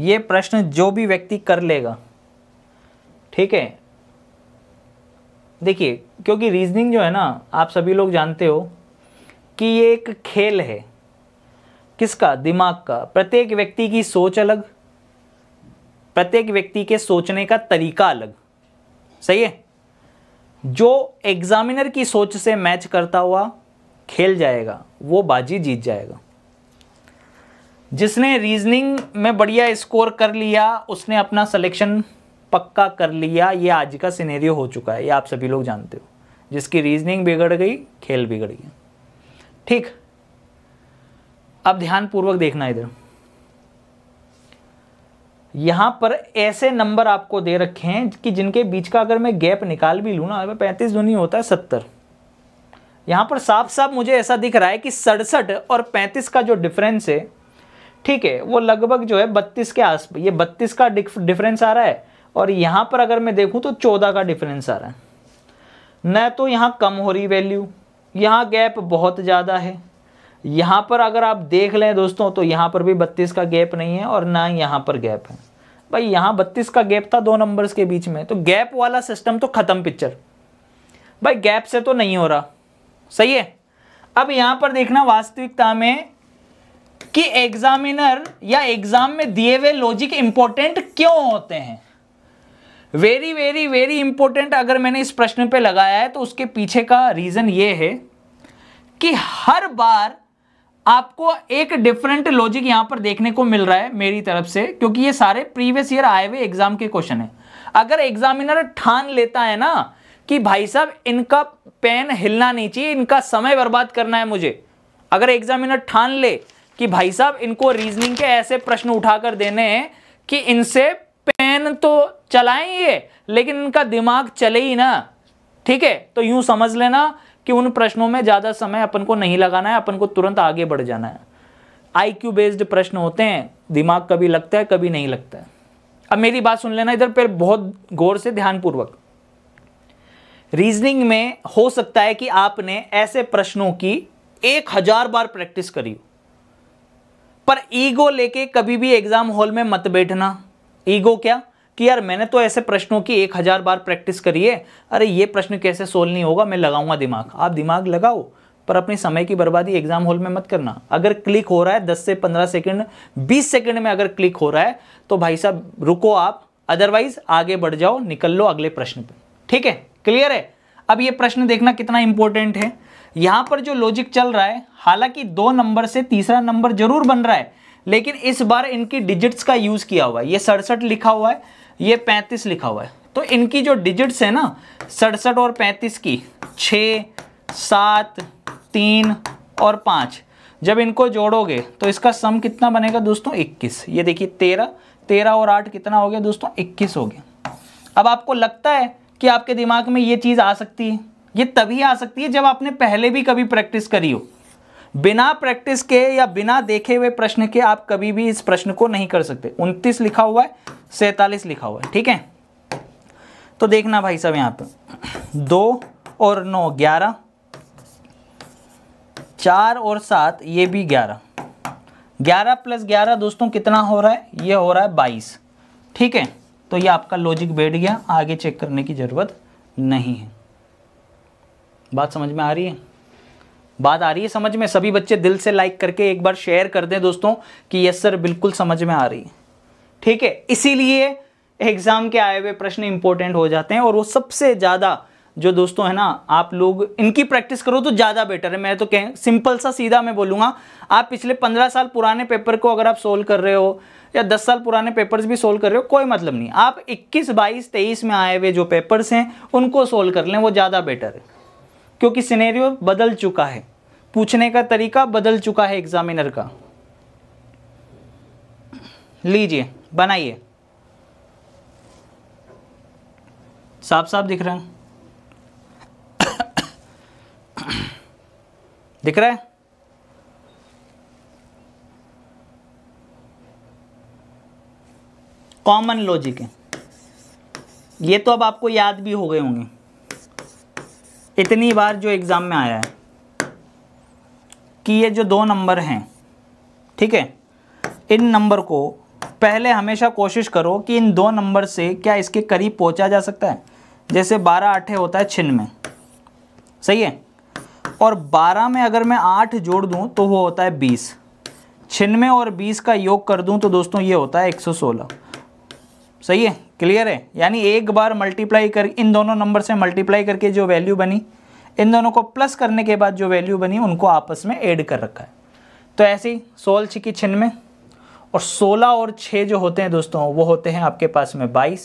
ये प्रश्न जो भी व्यक्ति कर लेगा ठीक है देखिए क्योंकि रीजनिंग जो है ना आप सभी लोग जानते हो कि ये एक खेल है किसका दिमाग का प्रत्येक व्यक्ति की सोच अलग प्रत्येक व्यक्ति के सोचने का तरीका अलग सही है जो एग्जामिनर की सोच से मैच करता हुआ खेल जाएगा वो बाजी जीत जाएगा जिसने रीजनिंग में बढ़िया स्कोर कर लिया उसने अपना सिलेक्शन पक्का कर लिया ये आज का सिनेरियो हो चुका है ये आप सभी लोग जानते हो जिसकी रीजनिंग बिगड़ गई खेल बिगड़ गया ठीक अब ध्यानपूर्वक देखना इधर यहां पर ऐसे नंबर आपको दे रखे हैं कि जिनके बीच का अगर मैं गैप निकाल भी लूँ ना पैंतीस धोनी होता है सत्तर यहाँ पर साफ साफ मुझे ऐसा दिख रहा है कि सड़सठ और पैंतीस का जो डिफरेंस है ठीक है वो लगभग जो है बत्तीस के आस ये बत्तीस का डिफरेंस आ रहा है और यहाँ पर अगर मैं देखूँ तो चौदह का डिफरेंस आ रहा है न तो यहाँ कम हो रही वैल्यू यहाँ गैप बहुत ज़्यादा है यहाँ पर अगर आप देख लें दोस्तों तो यहाँ पर भी बत्तीस का गैप नहीं है और ना यहाँ पर गैप है भाई यहाँ बत्तीस का गैप था दो नंबर्स के बीच में तो गैप वाला सिस्टम तो ख़त्म पिक्चर भाई गैप से तो नहीं हो रहा सही है अब यहाँ पर देखना वास्तविकता में कि एग्जामिनर या एग्जाम में दिए हुए लॉजिक इंपॉर्टेंट क्यों होते हैं वेरी वेरी वेरी इंपॉर्टेंट अगर मैंने इस प्रश्न पे लगाया है तो उसके पीछे का रीजन ये है कि हर बार आपको एक डिफरेंट लॉजिक यहां पर देखने को मिल रहा है मेरी तरफ से क्योंकि ये सारे प्रीवियस ईयर आए हुए एग्जाम के क्वेश्चन है अगर एग्जामिनर ठान लेता है ना कि भाई साहब इनका पेन हिलना नहीं चाहिए इनका समय बर्बाद करना है मुझे अगर एग्जामिनर ठान ले कि भाई साहब इनको रीजनिंग के ऐसे प्रश्न उठाकर देने कि इनसे पेन तो चलाएं ये लेकिन इनका दिमाग चले ही ना ठीक है तो यूं समझ लेना कि उन प्रश्नों में ज़्यादा समय अपन को नहीं लगाना है अपन को तुरंत आगे बढ़ जाना है आईक्यू बेस्ड प्रश्न होते हैं दिमाग कभी लगता है कभी नहीं लगता है अब मेरी बात सुन लेना इधर पर बहुत गौर से ध्यानपूर्वक रीजनिंग में हो सकता है कि आपने ऐसे प्रश्नों की एक हजार बार प्रैक्टिस करी हो पर ईगो लेके कभी भी एग्जाम हॉल में मत बैठना ईगो क्या कि यार मैंने तो ऐसे प्रश्नों की एक हज़ार बार प्रैक्टिस करी है अरे ये प्रश्न कैसे सोल्व नहीं होगा मैं लगाऊंगा दिमाग आप दिमाग लगाओ पर अपने समय की बर्बादी एग्जाम हॉल में मत करना अगर क्लिक हो रहा है 10 से 15 सेकंड 20 सेकंड में अगर क्लिक हो रहा है तो भाई साहब रुको आप अदरवाइज आगे बढ़ जाओ निकल लो अगले प्रश्न पे ठीक है क्लियर है अब ये प्रश्न देखना कितना इंपॉर्टेंट है यहाँ पर जो लॉजिक चल रहा है हालांकि दो नंबर से तीसरा नंबर जरूर बन रहा है लेकिन इस बार इनकी डिजिट्स का यूज़ किया हुआ है ये सड़सठ लिखा हुआ है ये पैंतीस लिखा हुआ है तो इनकी जो डिजिट्स है ना सड़सठ और पैंतीस की छः सात तीन और पाँच जब इनको जोड़ोगे तो इसका सम कितना बनेगा दोस्तों इक्कीस ये देखिए तेरह तेरह और आठ कितना हो गया दोस्तों इक्कीस हो गया अब आपको लगता है कि आपके दिमाग में ये चीज़ आ सकती है ये तभी आ सकती है जब आपने पहले भी कभी प्रैक्टिस करी हो बिना प्रैक्टिस के या बिना देखे हुए प्रश्न के आप कभी भी इस प्रश्न को नहीं कर सकते उनतीस लिखा हुआ है सैतालीस लिखा हुआ है ठीक है तो देखना भाई साहब यहां पर दो और नौ ग्यारह चार और सात ये भी ग्यारह ग्यारह प्लस ग्यारह दोस्तों कितना हो रहा है ये हो रहा है बाईस ठीक है तो ये आपका लॉजिक बैठ गया आगे चेक करने की ज़रूरत नहीं है बात समझ में आ रही है बात आ रही है समझ में सभी बच्चे दिल से लाइक करके एक बार शेयर कर दें दोस्तों कि यस सर बिल्कुल समझ में आ रही है ठीक है इसीलिए एग्ज़ाम के आए हुए प्रश्न इंपॉर्टेंट हो जाते हैं और वो सबसे ज़्यादा जो दोस्तों है ना आप लोग इनकी प्रैक्टिस करो तो ज़्यादा बेटर है मैं तो कह सिंपल सा सीधा मैं बोलूंगा आप पिछले पंद्रह साल पुराने पेपर को अगर आप सोल्व कर रहे हो या दस साल पुराने पेपर्स भी सोल्व कर रहे हो कोई मतलब नहीं आप इक्कीस बाईस तेईस में आए हुए जो पेपर्स हैं उनको सोल्व कर लें वो ज़्यादा बेटर है क्योंकि सिनेरियो बदल चुका है पूछने का तरीका बदल चुका है एग्जामिनर का लीजिए बनाइए साफ साफ दिख रहा है [coughs] दिख रहा है कॉमन लॉजिक है ये तो अब आपको याद भी हो गए होंगे इतनी बार जो एग्ज़ाम में आया है कि ये जो दो नंबर हैं ठीक है इन नंबर को पहले हमेशा कोशिश करो कि इन दो नंबर से क्या इसके करीब पहुंचा जा सकता है जैसे बारह आठे होता है छिन्न में सही है और बारह में अगर मैं आठ जोड़ दूं तो वो होता है बीस छिन्न में और बीस का योग कर दूं तो दोस्तों ये होता है एक सौ सोलह सही है क्लियर है यानी एक बार मल्टीप्लाई कर इन दोनों नंबर से मल्टीप्लाई करके जो वैल्यू बनी इन दोनों को प्लस करने के बाद जो वैल्यू बनी उनको आपस में ऐड कर रखा है तो ऐसे ही सोल की छिन्न में और 16 और 6 जो होते हैं दोस्तों वो होते हैं आपके पास में 22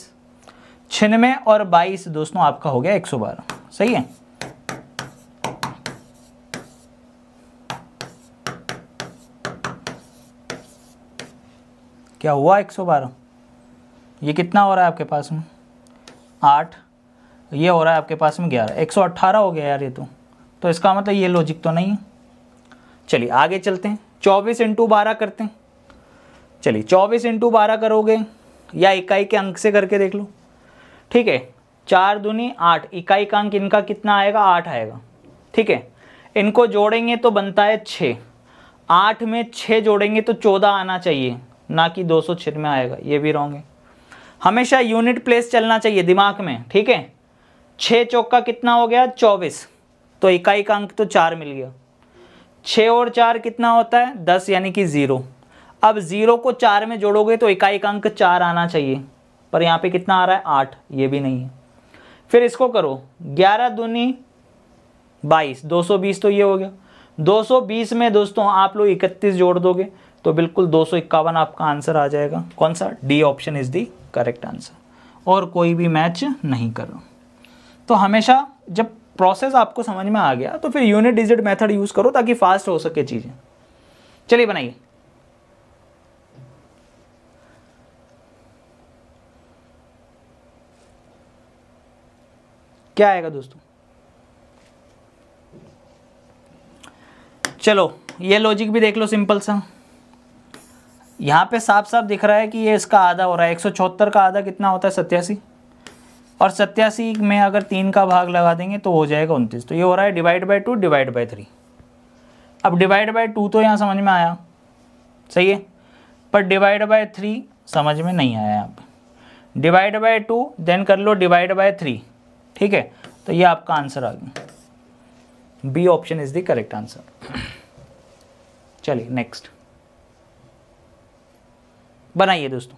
छिन में और 22 दोस्तों आपका हो गया 112 सही है क्या हुआ 112 ये कितना हो रहा है आपके पास में आठ ये हो रहा है आपके पास में ग्यारह एक सौ अट्ठारह हो गया यार ये तो तो इसका मतलब ये लॉजिक तो नहीं है चलिए आगे चलते हैं चौबीस इंटू बारह करते हैं चलिए चौबीस इंटू बारह करोगे या इकाई के अंक से करके देख लो ठीक है चार दूनी आठ इकाई का अंक इनका कितना आएगा आठ आएगा ठीक है इनको जोड़ेंगे तो बनता है छः आठ में छः जोड़ेंगे तो चौदह आना चाहिए ना कि दो सौ छः में आएगा ये भी रॉन्ग है हमेशा यूनिट प्लेस चलना चाहिए दिमाग में ठीक है छः चौका कितना हो गया चौबीस तो इकाई का अंक तो चार मिल गया छः और चार कितना होता है दस यानी कि ज़ीरो अब ज़ीरो को चार में जोड़ोगे तो इकाई का अंक चार आना चाहिए पर यहाँ पे कितना आ रहा है आठ ये भी नहीं है फिर इसको करो ग्यारह दूनी बाईस दो सौ बीस तो ये हो गया दो सौ बीस में दोस्तों आप लोग इकतीस जोड़ दोगे तो बिल्कुल दो सौ इक्यावन आपका आंसर आ जाएगा कौन सा D option is the correct answer और कोई भी मैच नहीं करो तो हमेशा जब प्रोसेस आपको समझ में आ गया तो फिर यूनिट डिजिट मेथड यूज़ करो ताकि फास्ट हो सके चीज़ें चलिए बनाइए क्या आएगा दोस्तों चलो ये लॉजिक भी देख लो सिंपल सा यहाँ पे साफ साफ दिख रहा है कि ये इसका आधा हो रहा है एक का आधा कितना होता है सत्यासी और सत्यासी में अगर तीन का भाग लगा देंगे तो हो जाएगा उनतीस तो ये हो रहा है divide by two divide by three अब डिवाइड बाई टू तो यहाँ समझ में आया सही है पर डिवाइड बाय थ्री समझ में नहीं आया आप डिवाइड बाई टू देन कर लो डिवाइड बाय थ्री ठीक है तो ये आपका आंसर आ गया B option is the correct answer चलिए नेक्स्ट बनाइए दोस्तों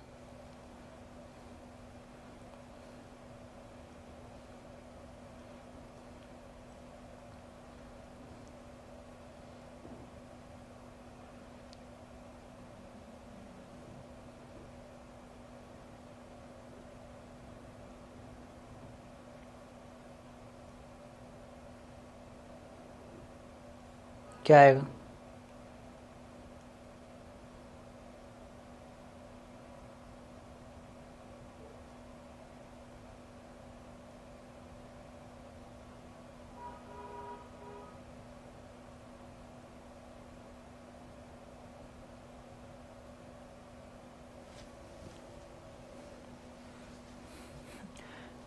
क्या आएगा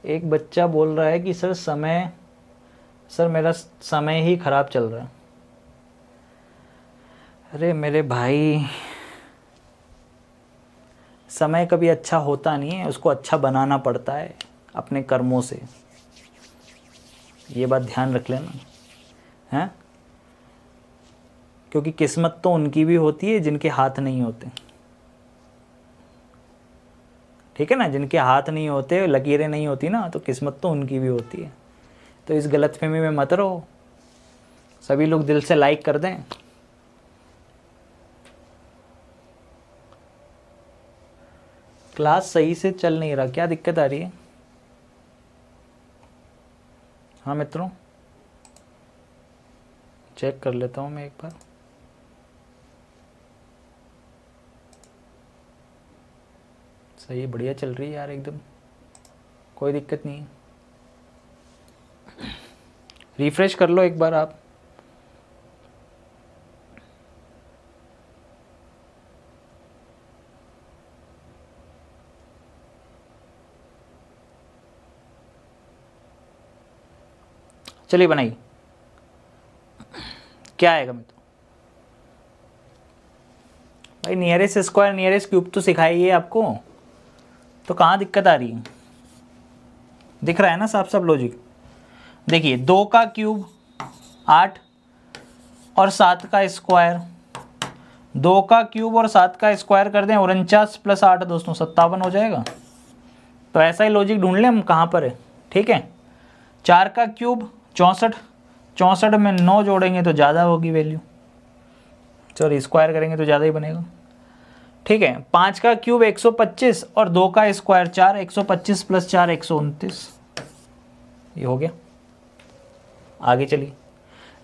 एक बच्चा बोल रहा है कि सर समय सर मेरा समय ही ख़राब चल रहा है अरे मेरे भाई समय कभी अच्छा होता नहीं है उसको अच्छा बनाना पड़ता है अपने कर्मों से ये बात ध्यान रख लेना हैं क्योंकि किस्मत तो उनकी भी होती है जिनके हाथ नहीं होते ठीक है ना जिनके हाथ नहीं होते लकीरें नहीं होती ना तो किस्मत तो उनकी भी होती है तो इस गलतफहमी में मत रहो सभी लोग दिल से लाइक कर दें क्लास सही से चल नहीं रहा क्या दिक्कत आ रही है हाँ मित्रों चेक कर लेता हूँ मैं एक बार सही है बढ़िया चल रही है यार एकदम कोई दिक्कत नहीं है रिफ्रेश कर लो एक बार आप चलिए बनाइए क्या आएगा मित्र भाई नियरेस्ट स्क्वायर नियरेस्ट क्यूब तो सिखाई है आपको तो कहाँ दिक्कत आ रही है दिख रहा है ना साफ साफ लॉजिक देखिए दो का क्यूब आठ और सात का स्क्वायर दो का क्यूब और सात का स्क्वायर कर दें उनचास प्लस आठ दोस्तों सत्तावन हो जाएगा तो ऐसा ही लॉजिक ढूंढ लें हम कहाँ पर है ठीक है चार का क्यूब चौंसठ चौंसठ में नौ जोड़ेंगे तो ज़्यादा होगी वैल्यू चलो स्क्वायर करेंगे तो ज़्यादा ही बनेगा ठीक है पांच का क्यूब 125 और दो का स्क्वायर चार 125 प्लस चार एक ये हो गया आगे चलिए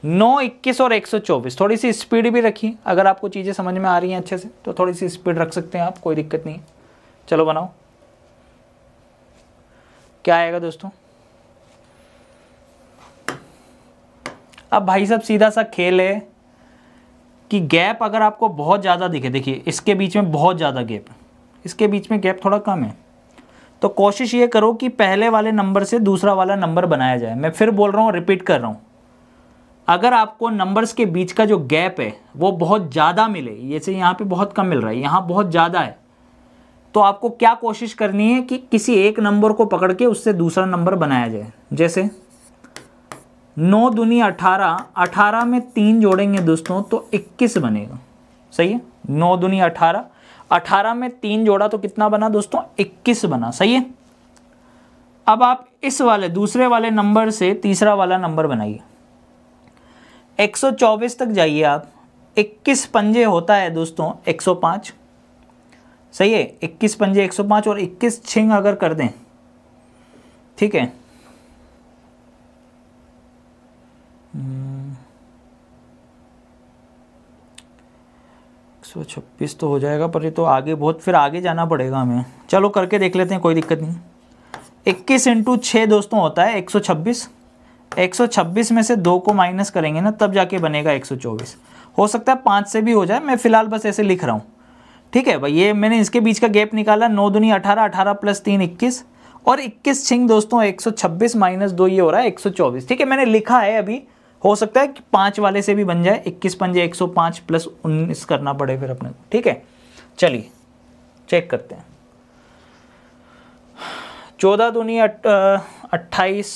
नौ इक्कीस और 124 थोड़ी सी स्पीड भी रखिए अगर आपको चीज़ें समझ में आ रही हैं अच्छे से तो थोड़ी सी स्पीड रख सकते हैं आप कोई दिक्कत नहीं है चलो बनाओ क्या आएगा दोस्तों अब भाई साहब सीधा सा खेल है कि गैप अगर आपको बहुत ज़्यादा दिखे देखिए इसके बीच में बहुत ज़्यादा गैप इसके बीच में गैप थोड़ा कम है तो कोशिश ये करो कि पहले वाले नंबर से दूसरा वाला नंबर बनाया जाए मैं फिर बोल रहा हूँ रिपीट कर रहा हूँ अगर आपको नंबर्स के बीच का जो गैप है वो बहुत ज़्यादा मिले जैसे यहाँ पे बहुत कम मिल रहा है यहाँ बहुत ज़्यादा है तो आपको क्या कोशिश करनी है कि किसी एक नंबर को पकड़ के उससे दूसरा नंबर बनाया जाए जैसे नौ दुनी अठारह अठारह में तीन जोड़ेंगे दोस्तों तो इक्कीस बनेगा सही है नौ दुनी अठारह अठारह में तीन जोड़ा तो कितना बना दोस्तों इक्कीस बना सही है अब आप इस वाले दूसरे वाले नंबर से तीसरा वाला नंबर बनाइए 124 तक जाइए आप 21 पंजे होता है दोस्तों 105 सही है 21 पंजे 105 और 21 छिंग अगर कर दें ठीक है सौ छब्बीस तो हो जाएगा पर ये तो आगे बहुत फिर आगे जाना पड़ेगा हमें चलो करके देख लेते हैं कोई दिक्कत नहीं इक्कीस इंटू छः दोस्तों होता है एक सौ छब्बीस एक सौ छब्बीस में से दो को माइनस करेंगे ना तब जाके बनेगा एक सौ चौबीस हो सकता है पाँच से भी हो जाए मैं फ़िलहाल बस ऐसे लिख रहा हूँ ठीक है भाई ये मैंने इसके बीच का गैप निकाला नौ दुनी अठारह अठारह प्लस तीन इक्कीस और इक्कीस छिंग दोस्तों एक सौ छब्बीस माइनस दो ये हो रहा है एक सौ चौबीस ठीक है मैंने लिखा है अभी हो सकता है कि पाँच वाले से भी बन जाए इक्कीस पंजे एक सौ पाँच प्लस उन्नीस करना पड़े फिर अपने ठीक है चलिए चेक करते हैं चौदह दूनी अट्ठाईस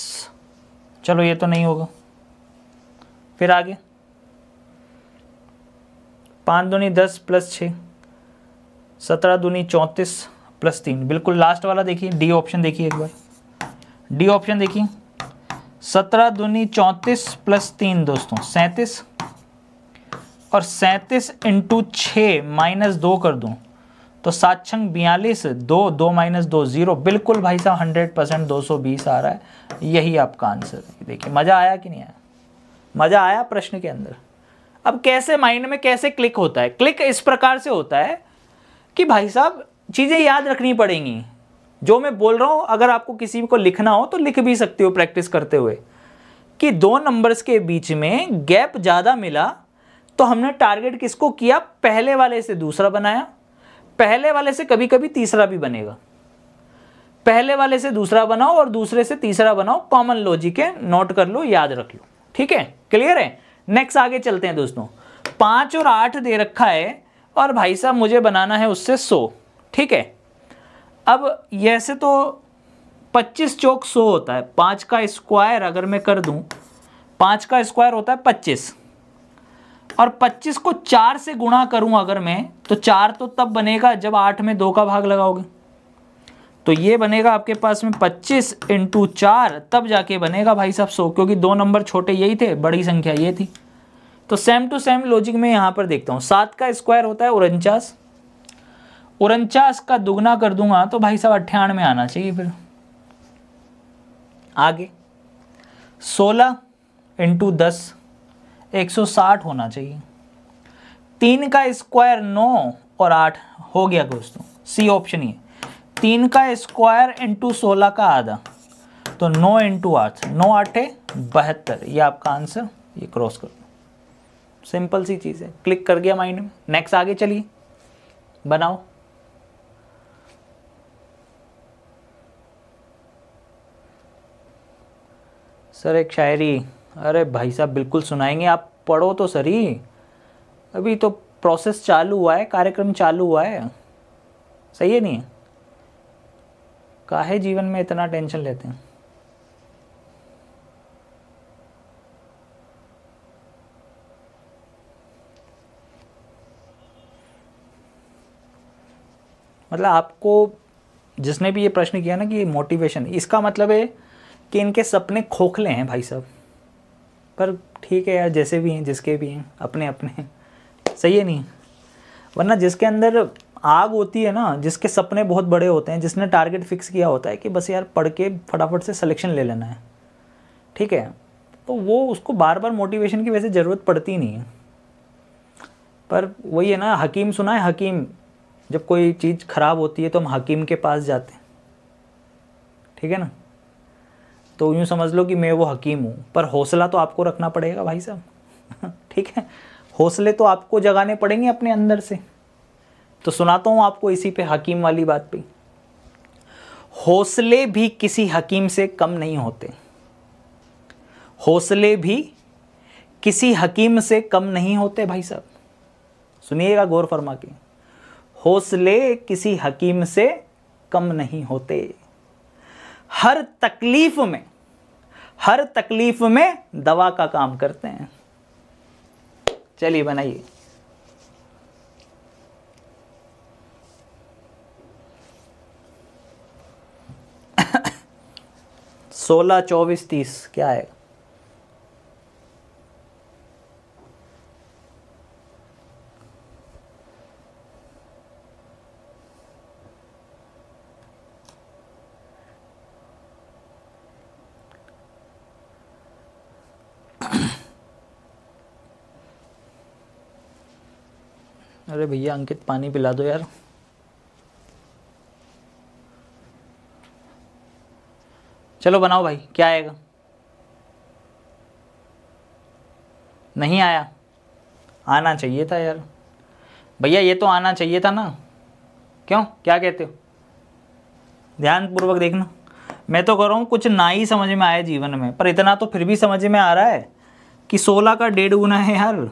चलो ये तो नहीं होगा फिर आगे पाँच दूनी दस प्लस छः सत्रह दूनी चौंतीस प्लस तीन बिल्कुल लास्ट वाला देखिए डी ऑप्शन देखिए एक बार डी ऑप्शन देखिए सत्रह दूनी चौंतीस प्लस तीन दोस्तों सैंतीस और सैंतीस इंटू छः माइनस दो कर दूं तो सात छंग बयालीस दो दो माइनस दो ज़ीरो बिल्कुल भाई साहब हंड्रेड परसेंट दो सौ बीस आ रहा है यही आपका आंसर है देखिए मज़ा आया कि नहीं आया मज़ा आया प्रश्न के अंदर अब कैसे माइंड में कैसे क्लिक होता है क्लिक इस प्रकार से होता है कि भाई साहब चीज़ें याद रखनी पड़ेंगी जो मैं बोल रहा हूँ अगर आपको किसी को लिखना हो तो लिख भी सकते हो प्रैक्टिस करते हुए कि दो नंबर्स के बीच में गैप ज़्यादा मिला तो हमने टारगेट किसको किया पहले वाले से दूसरा बनाया पहले वाले से कभी कभी तीसरा भी बनेगा पहले वाले से दूसरा बनाओ और दूसरे से तीसरा बनाओ कॉमन लॉजिक है नोट कर लो याद रख लो ठीक है क्लियर है नेक्स्ट आगे चलते हैं दोस्तों पाँच और आठ दे रखा है और भाई साहब मुझे बनाना है उससे सो ठीक है अब ऐसे तो 25 चौक 100 होता है पाँच का स्क्वायर अगर मैं कर दूं पाँच का स्क्वायर होता है 25 और 25 को चार से गुणा करूं अगर मैं तो चार तो तब बनेगा जब आठ में दो का भाग लगाओगे तो ये बनेगा आपके पास में 25 इंटू चार तब जाके बनेगा भाई साहब सौ क्योंकि दो नंबर छोटे यही थे बड़ी संख्या ये थी तो सेम टू सेम लॉजिक में यहाँ पर देखता हूँ सात का स्क्वायर होता है उनचास उनचास का दुगना कर दूंगा तो भाई साहब अट्ठानवे आना चाहिए फिर आगे सोलह इंटू दस एक सौ साठ होना चाहिए तीन का स्क्वायर नौ और आठ हो गया दोस्तों सी ऑप्शन ही तीन का स्क्वायर इंटू सोलह का आधा तो नौ इंटू आठ नौ आठे बहत्तर ये आपका आंसर ये क्रॉस कर दो सिंपल सी चीज़ है क्लिक कर गया माइंड में नेक्स्ट आगे चलिए बनाओ सर एक शायरी अरे भाई साहब बिल्कुल सुनाएंगे आप पढ़ो तो सर ही अभी तो प्रोसेस चालू हुआ है कार्यक्रम चालू हुआ है सही है नहीं काहे जीवन में इतना टेंशन लेते हैं मतलब आपको जिसने भी ये प्रश्न किया ना कि मोटिवेशन इसका मतलब है कि इनके सपने खोखले हैं भाई साहब पर ठीक है यार जैसे भी हैं जिसके भी हैं अपने अपने सही है नहीं वरना जिसके अंदर आग होती है ना जिसके सपने बहुत बड़े होते हैं जिसने टारगेट फिक्स किया होता है कि बस यार पढ़ के फटाफट से सिलेक्शन ले लेना है ठीक है तो वो उसको बार बार मोटिवेशन की वैसे ज़रूरत पड़ती नहीं है पर वही है ना हकीम सुना है हकीम जब कोई चीज़ ख़राब होती है तो हम हकीम के पास जाते हैं ठीक है ना तो यूँ समझ लो कि मैं वो हकीम हूँ पर हौसला तो आपको रखना पड़ेगा भाई साहब [laughs] ठीक है हौसले तो आपको जगाने पड़ेंगे अपने अंदर से तो सुनाता हूँ आपको इसी पे हकीम वाली बात पे हौसले भी किसी हकीम से कम नहीं होते हौसले भी किसी हकीम से कम नहीं होते भाई साहब सुनिएगा गौर फरमा के हौसले किसी हकीम से कम नहीं होते हर तकलीफ में हर तकलीफ में दवा का काम करते हैं चलिए बनाइए [coughs] सोलह चौबीस तीस क्या आएगा अरे भैया अंकित पानी पिला दो यार चलो बनाओ भाई क्या आएगा नहीं आया आना चाहिए था यार भैया ये तो आना चाहिए था ना क्यों क्या कहते हो ध्यानपूर्वक देखना मैं तो कह रहा हूँ कुछ ना ही समझ में आया जीवन में पर इतना तो फिर भी समझ में आ रहा है कि सोलह का डेढ़ गुना है यार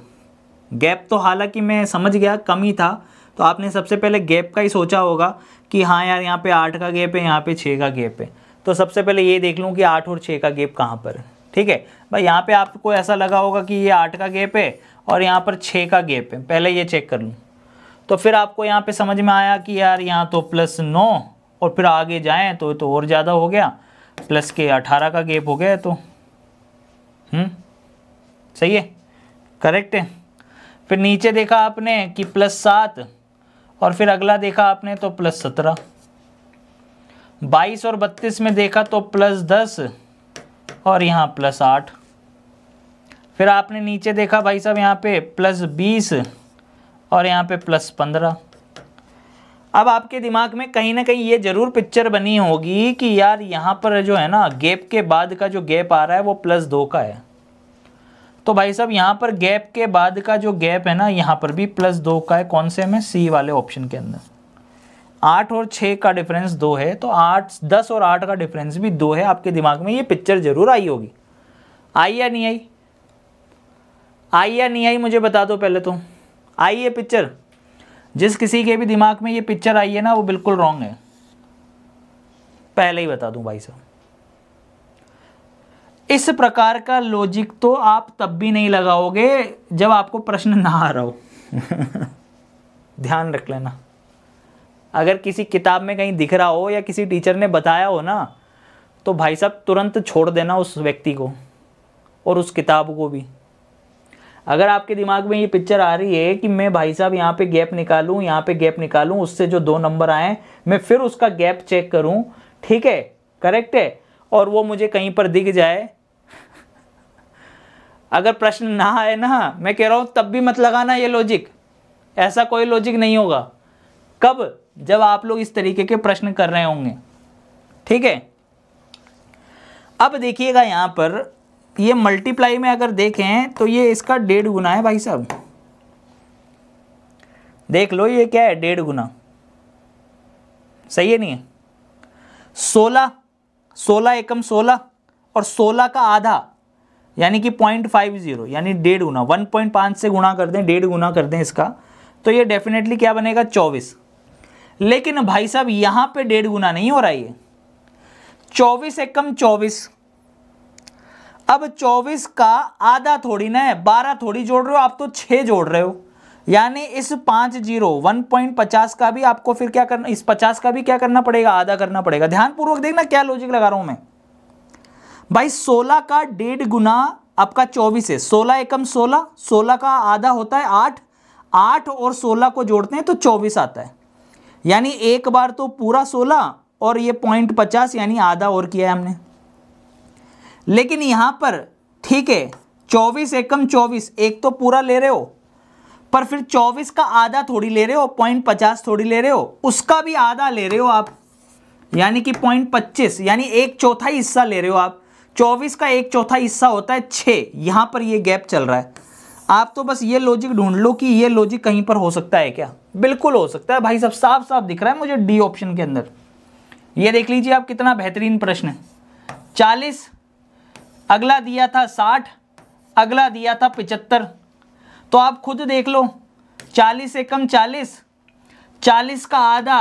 गैप तो हालांकि मैं समझ गया कम ही था तो आपने सबसे पहले गैप का ही सोचा होगा कि हाँ यार यहाँ पे आठ का गैप है यहाँ पे छः का गैप है तो सबसे पहले ये देख लूँ कि आठ और छः का गैप कहाँ पर है ठीक है भाई यहाँ पे आपको ऐसा लगा होगा कि ये आठ का गैप है और यहाँ पर छः का गैप है पहले ये चेक कर लूँ तो फिर आपको यहाँ पर समझ में आया कि यार यहाँ तो प्लस नौ और फिर आगे जाएँ तो तो और ज़्यादा हो गया प्लस के अठारह का गैप हो गया तो हम्म? सही है करेक्ट है फिर नीचे देखा आपने कि प्लस सात और फिर अगला देखा आपने तो प्लस सत्रह बाईस और बत्तीस में देखा तो प्लस दस और यहाँ प्लस आठ फिर आपने नीचे देखा भाई साहब यहाँ पे प्लस बीस और यहाँ पे प्लस पंद्रह अब आपके दिमाग में कहीं ना कहीं ये ज़रूर पिक्चर बनी होगी कि यार यहाँ पर जो है ना गैप के बाद का जो गैप आ रहा है वो प्लस दो का है तो भाई साहब यहाँ पर गैप के बाद का जो गैप है ना यहाँ पर भी प्लस दो का है कौन से में सी वाले ऑप्शन के अंदर आठ और छः का डिफरेंस दो है तो आठ दस और आठ का डिफरेंस भी दो है आपके दिमाग में ये पिक्चर जरूर आई होगी आई या नहीं आई आई या नहीं आई मुझे बता दो पहले तो आई ये पिक्चर जिस किसी के भी दिमाग में ये पिक्चर आई है ना वो बिल्कुल रॉन्ग है पहले ही बता दूँ भाई साहब इस प्रकार का लॉजिक तो आप तब भी नहीं लगाओगे जब आपको प्रश्न ना आ रहा हो [laughs] ध्यान रख लेना अगर किसी किताब में कहीं दिख रहा हो या किसी टीचर ने बताया हो ना तो भाई साहब तुरंत छोड़ देना उस व्यक्ति को और उस किताब को भी अगर आपके दिमाग में ये पिक्चर आ रही है कि मैं भाई साहब यहाँ पे गैप निकालूँ यहाँ पे गैप निकालूँ उससे जो दो नंबर आए मैं फिर उसका गैप चेक करूँ ठीक है करेक्ट है और वो मुझे कहीं पर दिख जाए अगर प्रश्न ना आए ना मैं कह रहा हूँ तब भी मत लगाना ये लॉजिक ऐसा कोई लॉजिक नहीं होगा कब जब आप लोग इस तरीके के प्रश्न कर रहे होंगे ठीक है अब देखिएगा यहाँ पर ये मल्टीप्लाई में अगर देखें तो ये इसका डेढ़ गुना है भाई साहब देख लो ये क्या है डेढ़ गुना सही है नहीं है सोलह सोलह एकम सोलह और सोलह का आधा यानी कि पॉइंट फाइव जीरो यानी डेढ़ गुना वन पॉइंट पाँच से गुना कर दें डेढ़ गुना कर दें इसका तो ये डेफिनेटली क्या बनेगा चौबीस लेकिन भाई साहब यहाँ पे डेढ़ गुना नहीं हो रहा ये चौबीस एक कम चौबीस अब चौबीस का आधा थोड़ी ना है बारह थोड़ी जोड़ रहे हो आप तो छः जोड़ रहे हो यानी इस पाँच जीरो वन पॉइंट पचास का भी आपको फिर क्या करना इस पचास का भी क्या करना पड़ेगा आधा करना पड़ेगा ध्यानपूर्वक देखना क्या लॉजिक लगा रहा हूँ मैं भाई सोलह का डेढ़ गुना आपका चौबीस है सोलह एकम सोलह सोलह का आधा होता है आठ आठ और सोलह को जोड़ते हैं तो चौबीस आता है यानी एक बार तो पूरा सोलह और ये पॉइंट पचास यानी आधा और किया है हमने लेकिन यहां पर ठीक है चौबीस एकम चौबीस एक तो पूरा ले रहे हो पर फिर चौबीस का आधा थोड़ी ले रहे हो पॉइंट पचास थोड़ी ले रहे हो उसका भी आधा ले रहे हो आप यानी कि पॉइंट पच्चीस यानी एक चौथा हिस्सा ले रहे हो आप चौबीस का एक चौथा हिस्सा होता है छः यहाँ पर ये गैप चल रहा है आप तो बस ये लॉजिक ढूंढ लो कि ये लॉजिक कहीं पर हो सकता है क्या बिल्कुल हो सकता है भाई सब साफ साफ दिख रहा है मुझे डी ऑप्शन के अंदर ये देख लीजिए आप कितना बेहतरीन प्रश्न है चालीस अगला दिया था साठ अगला दिया था पिचहत्तर तो आप खुद देख लो चालीस से कम चालीस चालीस का आधा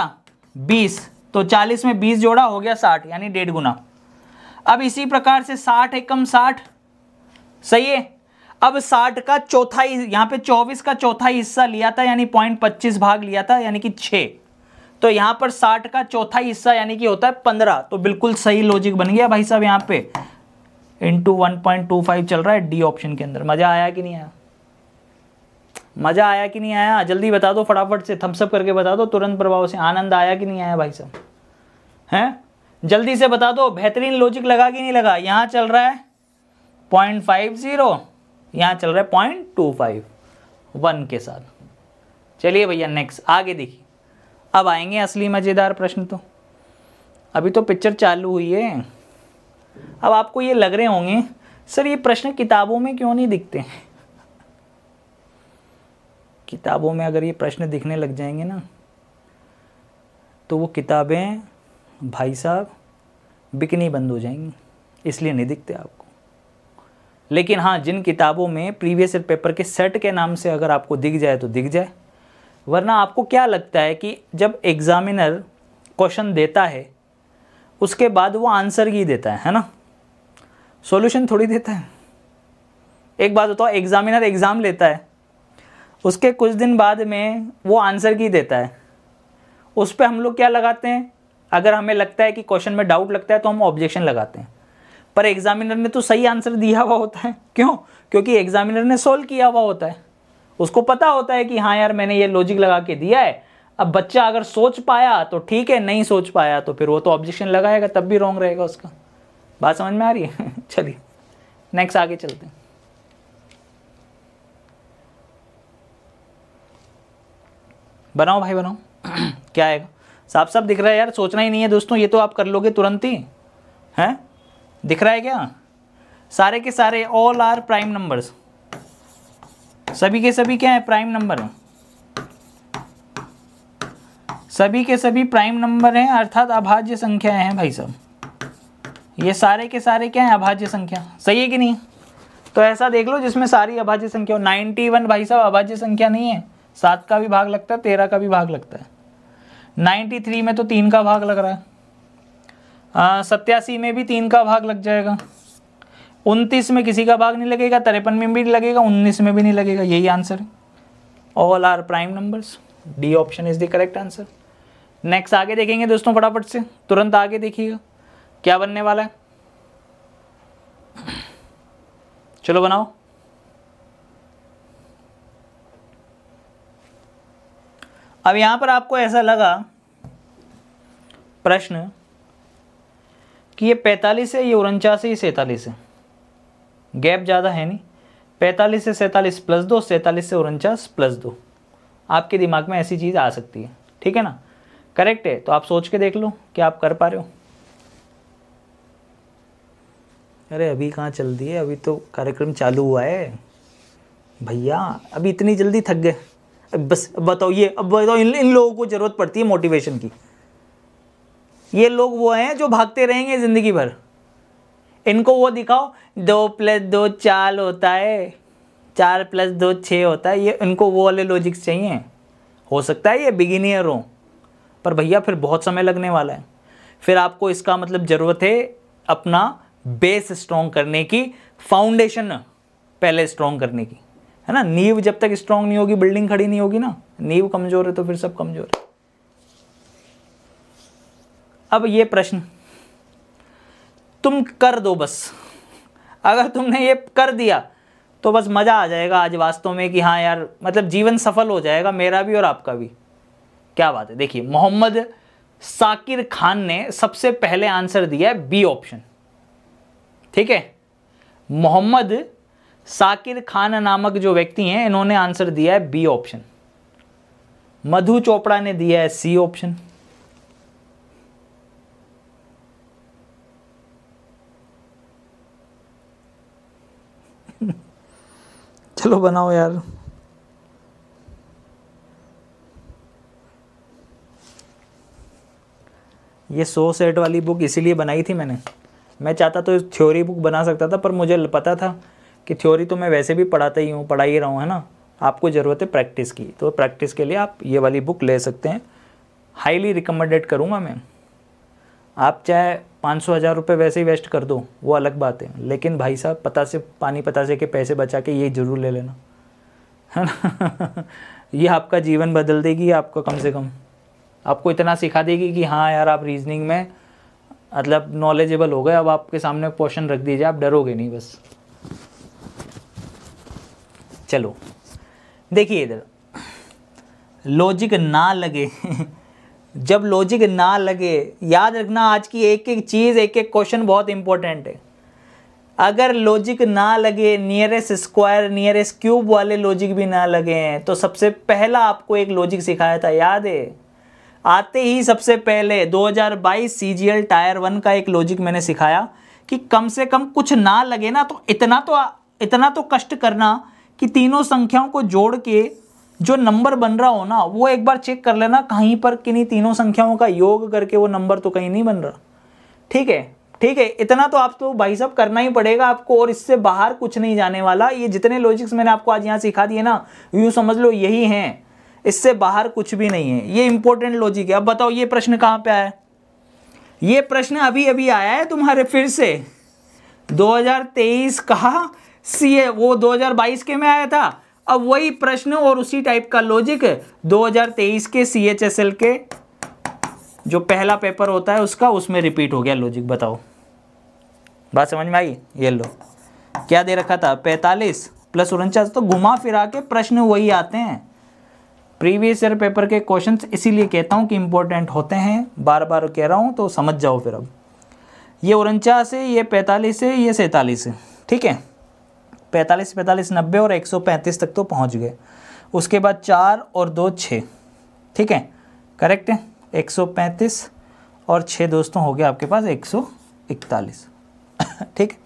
बीस तो चालीस में बीस जोड़ा हो गया साठ यानी डेढ़ गुना अब इसी प्रकार से साठ एकम साठ सही है अब साठ का चौथा यहाँ पे चौबीस का चौथा हिस्सा लिया था यानी पॉइंट पच्चीस भाग लिया था यानी कि छ तो यहां पर साठ का चौथा हिस्सा यानी कि होता है पंद्रह तो बिल्कुल सही लॉजिक बन गया भाई साहब यहाँ पे into one point two five चल रहा है डी ऑप्शन के अंदर मज़ा आया कि नहीं आया मज़ा आया कि नहीं आया जल्दी बता दो फटाफट से थम्सअप करके बता दो तुरंत प्रभाव से आनंद आया कि नहीं आया भाई साहब हैं जल्दी से बता दो बेहतरीन लॉजिक लगा कि नहीं लगा यहाँ चल रहा है पॉइंट फाइव ज़ीरो यहाँ चल रहा है पॉइंट टू फाइव वन के साथ चलिए भैया नेक्स्ट आगे देखिए अब आएंगे असली मज़ेदार प्रश्न तो अभी तो पिक्चर चालू हुई है अब आपको ये लग रहे होंगे सर ये प्रश्न किताबों में क्यों नहीं दिखते हैं किताबों में अगर ये प्रश्न दिखने लग जाएंगे ना तो वो किताबें भाई साहब बिकनी बंद हो जाएंगी इसलिए नहीं दिखते आपको लेकिन हाँ जिन किताबों में प्रीवियस ईयर पेपर के सेट के नाम से अगर आपको दिख जाए तो दिख जाए वरना आपको क्या लगता है कि जब एग्ज़ामिनर क्वेश्चन देता है उसके बाद वो आंसर ही देता है है ना सॉल्यूशन थोड़ी देता है एक बात होता है एग्ज़ामिनर एग्ज़ाम लेता है उसके कुछ दिन बाद में वो आंसर की देता है उस पर हम लोग क्या लगाते हैं अगर हमें लगता है कि क्वेश्चन में डाउट लगता है तो हम ऑब्जेक्शन लगाते हैं पर एग्जामिनर ने तो सही आंसर दिया हुआ होता है क्यों क्योंकि एग्जामिनर ने सोल्व किया हुआ होता है उसको पता होता है कि हाँ यार मैंने ये लॉजिक लगा के दिया है अब बच्चा अगर सोच पाया तो ठीक है नहीं सोच पाया तो फिर वो तो ऑब्जेक्शन लगाएगा तब भी रॉन्ग रहेगा उसका बात समझ में आ रही है [laughs] चलिए नेक्स्ट आगे चलते हैं बनाओ भाई बनाओ [clears throat] क्या आएगा साफ साफ दिख रहा है यार सोचना ही नहीं है दोस्तों ये तो आप कर लोगे तुरंत ही हैं दिख रहा है क्या सारे के सारे ऑल आर प्राइम नंबर्स सभी के सभी क्या है प्राइम नंबर सभी के सभी प्राइम नंबर हैं अर्थात अभाज्य संख्याएं हैं भाई साहब ये सारे के सारे क्या हैं अभाज्य संख्या सही है कि नहीं तो ऐसा देख लो जिसमें सारी अभाज्य संख्या हो नाइन्टी वन भाई साहब अभाज्य संख्या नहीं है सात का भी भाग लगता है तेरह का भी भाग लगता है 93 में तो तीन का भाग लग रहा है सत्यासी में भी तीन का भाग लग जाएगा उनतीस में किसी का भाग नहीं लगेगा तिरपन में भी लगेगा उन्नीस में भी नहीं लगेगा यही answer all are prime numbers D option is the correct answer next आगे देखेंगे दोस्तों फटाफट से तुरंत आगे देखिएगा क्या बनने वाला है चलो बनाओ अब यहाँ पर आपको ऐसा लगा प्रश्न कि ये पैंतालीस है ये उनचास है ये सैंतालीस है गैप ज़्यादा है नहीं पैंतालीस से सैंतालीस प्लस दो सैंतालीस से उनचास प्लस दो आपके दिमाग में ऐसी चीज़ आ सकती है ठीक है ना करेक्ट है तो आप सोच के देख लो कि आप कर पा रहे हो अरे अभी कहाँ चल दिए है अभी तो कार्यक्रम चालू हुआ है भैया अभी इतनी जल्दी थक गए बस बताओ ये अब बताओ इन, इन लोगों को ज़रूरत पड़ती है मोटिवेशन की ये लोग वो हैं जो भागते रहेंगे ज़िंदगी भर इनको वो दिखाओ दो प्लस दो चार होता है चार प्लस दो छः होता है ये इनको वो वाले लॉजिक्स चाहिए हो सकता है ये बिगिनियर हो पर भैया फिर बहुत समय लगने वाला है फिर आपको इसका मतलब ज़रूरत है अपना बेस स्ट्रॉन्ग करने की फाउंडेशन पहले स्ट्रॉन्ग करने की है ना नींव जब तक स्ट्रांग नहीं होगी बिल्डिंग खड़ी नहीं होगी ना नींव कमजोर है तो फिर सब कमजोर है अब ये प्रश्न तुम कर दो बस अगर तुमने ये कर दिया तो बस मज़ा आ जाएगा आज वास्तव में कि हाँ यार मतलब जीवन सफल हो जाएगा मेरा भी और आपका भी क्या बात है देखिए मोहम्मद साकिर खान ने सबसे पहले आंसर दिया है बी ऑप्शन ठीक है मोहम्मद साकिर खान नामक जो व्यक्ति हैं इन्होंने आंसर दिया है बी ऑप्शन मधु चोपड़ा ने दिया है सी ऑप्शन चलो बनाओ यार ये सो सेट वाली बुक इसीलिए बनाई थी मैंने मैं चाहता तो थ्योरी बुक बना सकता था पर मुझे पता था कि थ्योरी तो मैं वैसे भी पढ़ाता ही हूँ पढ़ा ही रहा हूँ है ना आपको ज़रूरत है प्रैक्टिस की तो प्रैक्टिस के लिए आप ये वाली बुक ले सकते हैं हाईली रिकमेंडेड करूँगा मैं आप चाहे पाँच सौ हज़ार रुपये वैसे ही वेस्ट कर दो वो अलग बात है लेकिन भाई साहब पता से पानी पता से के पैसे बचा के ये ज़रूर ले लेना है ना [laughs] ये आपका जीवन बदल देगी आपको कम से कम आपको इतना सिखा देगी कि हाँ यार आप रीजनिंग में मतलब नॉलेजेबल हो गए अब आपके सामने क्वेश्चन रख दीजिए आप डरोगे नहीं बस चलो देखिए इधर लॉजिक ना लगे जब लॉजिक ना लगे याद रखना आज की एक एक चीज़ एक एक क्वेश्चन बहुत इंपॉर्टेंट है अगर लॉजिक ना लगे नियरेस्ट स्क्वायर नियरेस्ट क्यूब वाले लॉजिक भी ना लगे हैं तो सबसे पहला आपको एक लॉजिक सिखाया था याद है आते ही सबसे पहले 2022 CGL टायर वन का एक लॉजिक मैंने सिखाया कि कम से कम कुछ ना लगे ना तो इतना तो इतना तो कष्ट करना कि तीनों संख्याओं को जोड़ के जो नंबर बन रहा हो ना वो एक बार चेक कर लेना कहीं पर कि नहीं तीनों संख्याओं का योग करके वो नंबर तो कहीं नहीं बन रहा ठीक है ठीक है इतना तो आपको तो भाई साहब करना ही पड़ेगा आपको और इससे बाहर कुछ नहीं जाने वाला ये जितने लॉजिक्स मैंने आपको आज यहाँ सिखा दिए ना यूँ समझ लो यही हैं इससे बाहर कुछ भी नहीं है ये इंपॉर्टेंट लॉजिक है अब बताओ ये प्रश्न कहाँ पे आया ये प्रश्न अभी अभी आया है तुम्हारे फिर से 2023 कहा सी ए वो 2022 के में आया था अब वही प्रश्न और उसी टाइप का लॉजिक 2023 के सी एच एस एल के जो पहला पेपर होता है उसका उसमें रिपीट हो गया लॉजिक बताओ बात समझ में आई ये लो क्या दे रखा था 45 प्लस उनचास तो घुमा फिरा के प्रश्न वही आते हैं प्रीवियस ईयर पेपर के क्वेश्चंस इसीलिए कहता हूँ कि इंपॉर्टेंट होते हैं बार बार कह रहा हूँ तो समझ जाओ फिर अब ये उनचास है ये पैंतालीस है ये सैंतालीस है ठीक है पैंतालीस पैंतालीस नब्बे और एक सौ पैंतीस तक तो पहुंच गए उसके बाद चार और दो छः ठीक है करेक्ट है एक सौ पैंतीस और छः दोस्तों हो गया आपके पास एक सौ इकतालीस [coughs] ठीक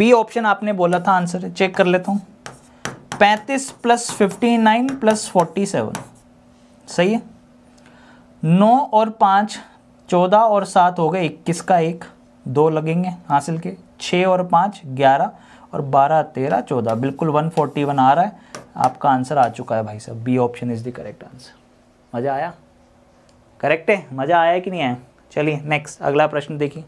बी ऑप्शन आपने बोला था आंसर है चेक कर लेता हूँ पैंतीस plus fifty nine plus forty seven सही है नौ और पाँच चौदह और सात हो गए इक्कीस का एक दो लगेंगे हासिल के छः और पाँच ग्यारह और बारह तेरह चौदह बिल्कुल वन फोर्टी वन आ रहा है आपका आंसर आ चुका है भाई साहब B option is the correct answer मज़ा आया करेक्ट है मज़ा आया कि नहीं आया चलिए नेक्स्ट अगला प्रश्न देखिए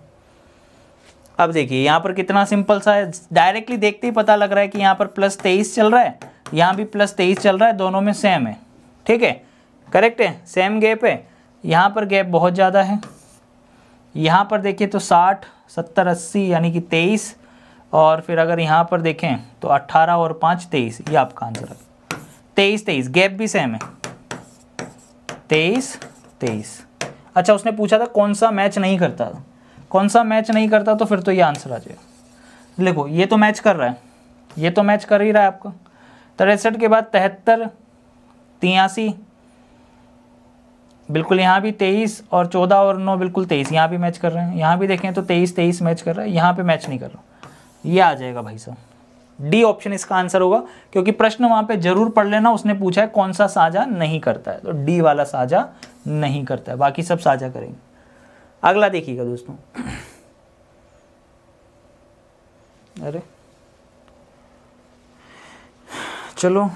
अब देखिए यहाँ पर कितना सिंपल सा है डायरेक्टली देखते ही पता लग रहा है कि यहाँ पर प्लस तेईस चल रहा है यहाँ भी प्लस तेईस चल रहा है दोनों में सेम है ठीक है करेक्ट है सेम गैप है यहाँ पर गैप बहुत ज़्यादा है यहाँ पर देखिए तो साठ सत्तर अस्सी यानी कि तेईस और फिर अगर यहाँ पर देखें तो 18 और 5 तेईस ये आपका आंसर है तेईस तेईस गैप भी सेम है तेईस तेईस अच्छा उसने पूछा था कौन सा मैच नहीं करता था कौन सा मैच नहीं करता तो फिर तो ये आंसर आ जाएगा देखो ये तो मैच कर रहा है ये तो मैच कर ही रहा है आपका तिरसठ के बाद तिहत्तर तियासी बिल्कुल यहाँ भी तेईस और चौदह और नौ बिल्कुल तेईस यहाँ भी मैच कर रहे हैं यहाँ भी देखें तो तेईस तेईस मैच कर रहा है यहाँ पे मैच नहीं कर रहा ये आ जाएगा भाई साहब डी ऑप्शन इसका आंसर होगा क्योंकि प्रश्न वहां पे जरूर पढ़ लेना उसने पूछा है कौन सा साझा नहीं करता है तो डी वाला साझा नहीं करता है बाकी सब साझा करेंगे अगला देखिएगा दोस्तों अरे चलो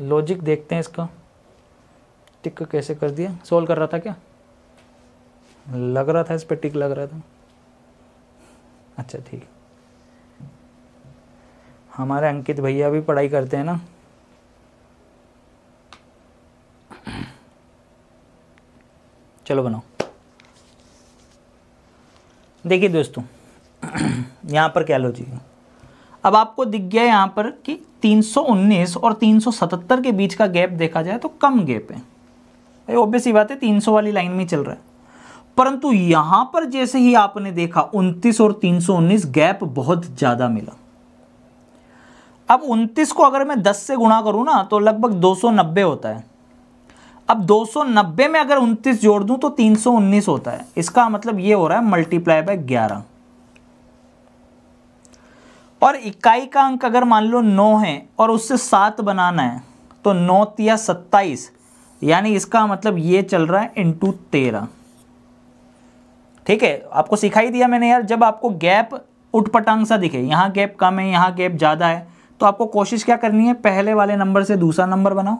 लॉजिक देखते हैं इसका टिक कैसे कर दिया सोल्व कर रहा था क्या लग रहा था इस पर टिक लग रहा था अच्छा ठीक हमारे अंकित भैया भी पढ़ाई करते हैं ना चलो बनाओ देखिए दोस्तों यहाँ पर क्या लॉजिक अब आपको दिख गया यहाँ पर कि 319 और 377 के बीच का गैप देखा जाए तो कम गैप है ऑब्वियस ही बात है 300 वाली लाइन में चल रहा है परंतु यहां पर जैसे ही आपने देखा 29 और 319 गैप बहुत ज्यादा मिला अब 29 को अगर मैं 10 से गुणा करूं ना तो लगभग 290 होता है अब 290 में अगर 29 जोड़ दूं तो 319 होता है इसका मतलब ये हो रहा है मल्टीप्लाई बाय ग्यारह और इकाई का अंक अगर मान लो 9 है और उससे सात बनाना है तो नौ तिया सत्ताईस यानी इसका मतलब ये चल रहा है इंटू तेरह ठीक है आपको सिखाई दिया मैंने यार जब आपको गैप उठपटांग सा दिखे यहाँ गैप कम है यहाँ गैप ज़्यादा है तो आपको कोशिश क्या करनी है पहले वाले नंबर से दूसरा नंबर बनाओ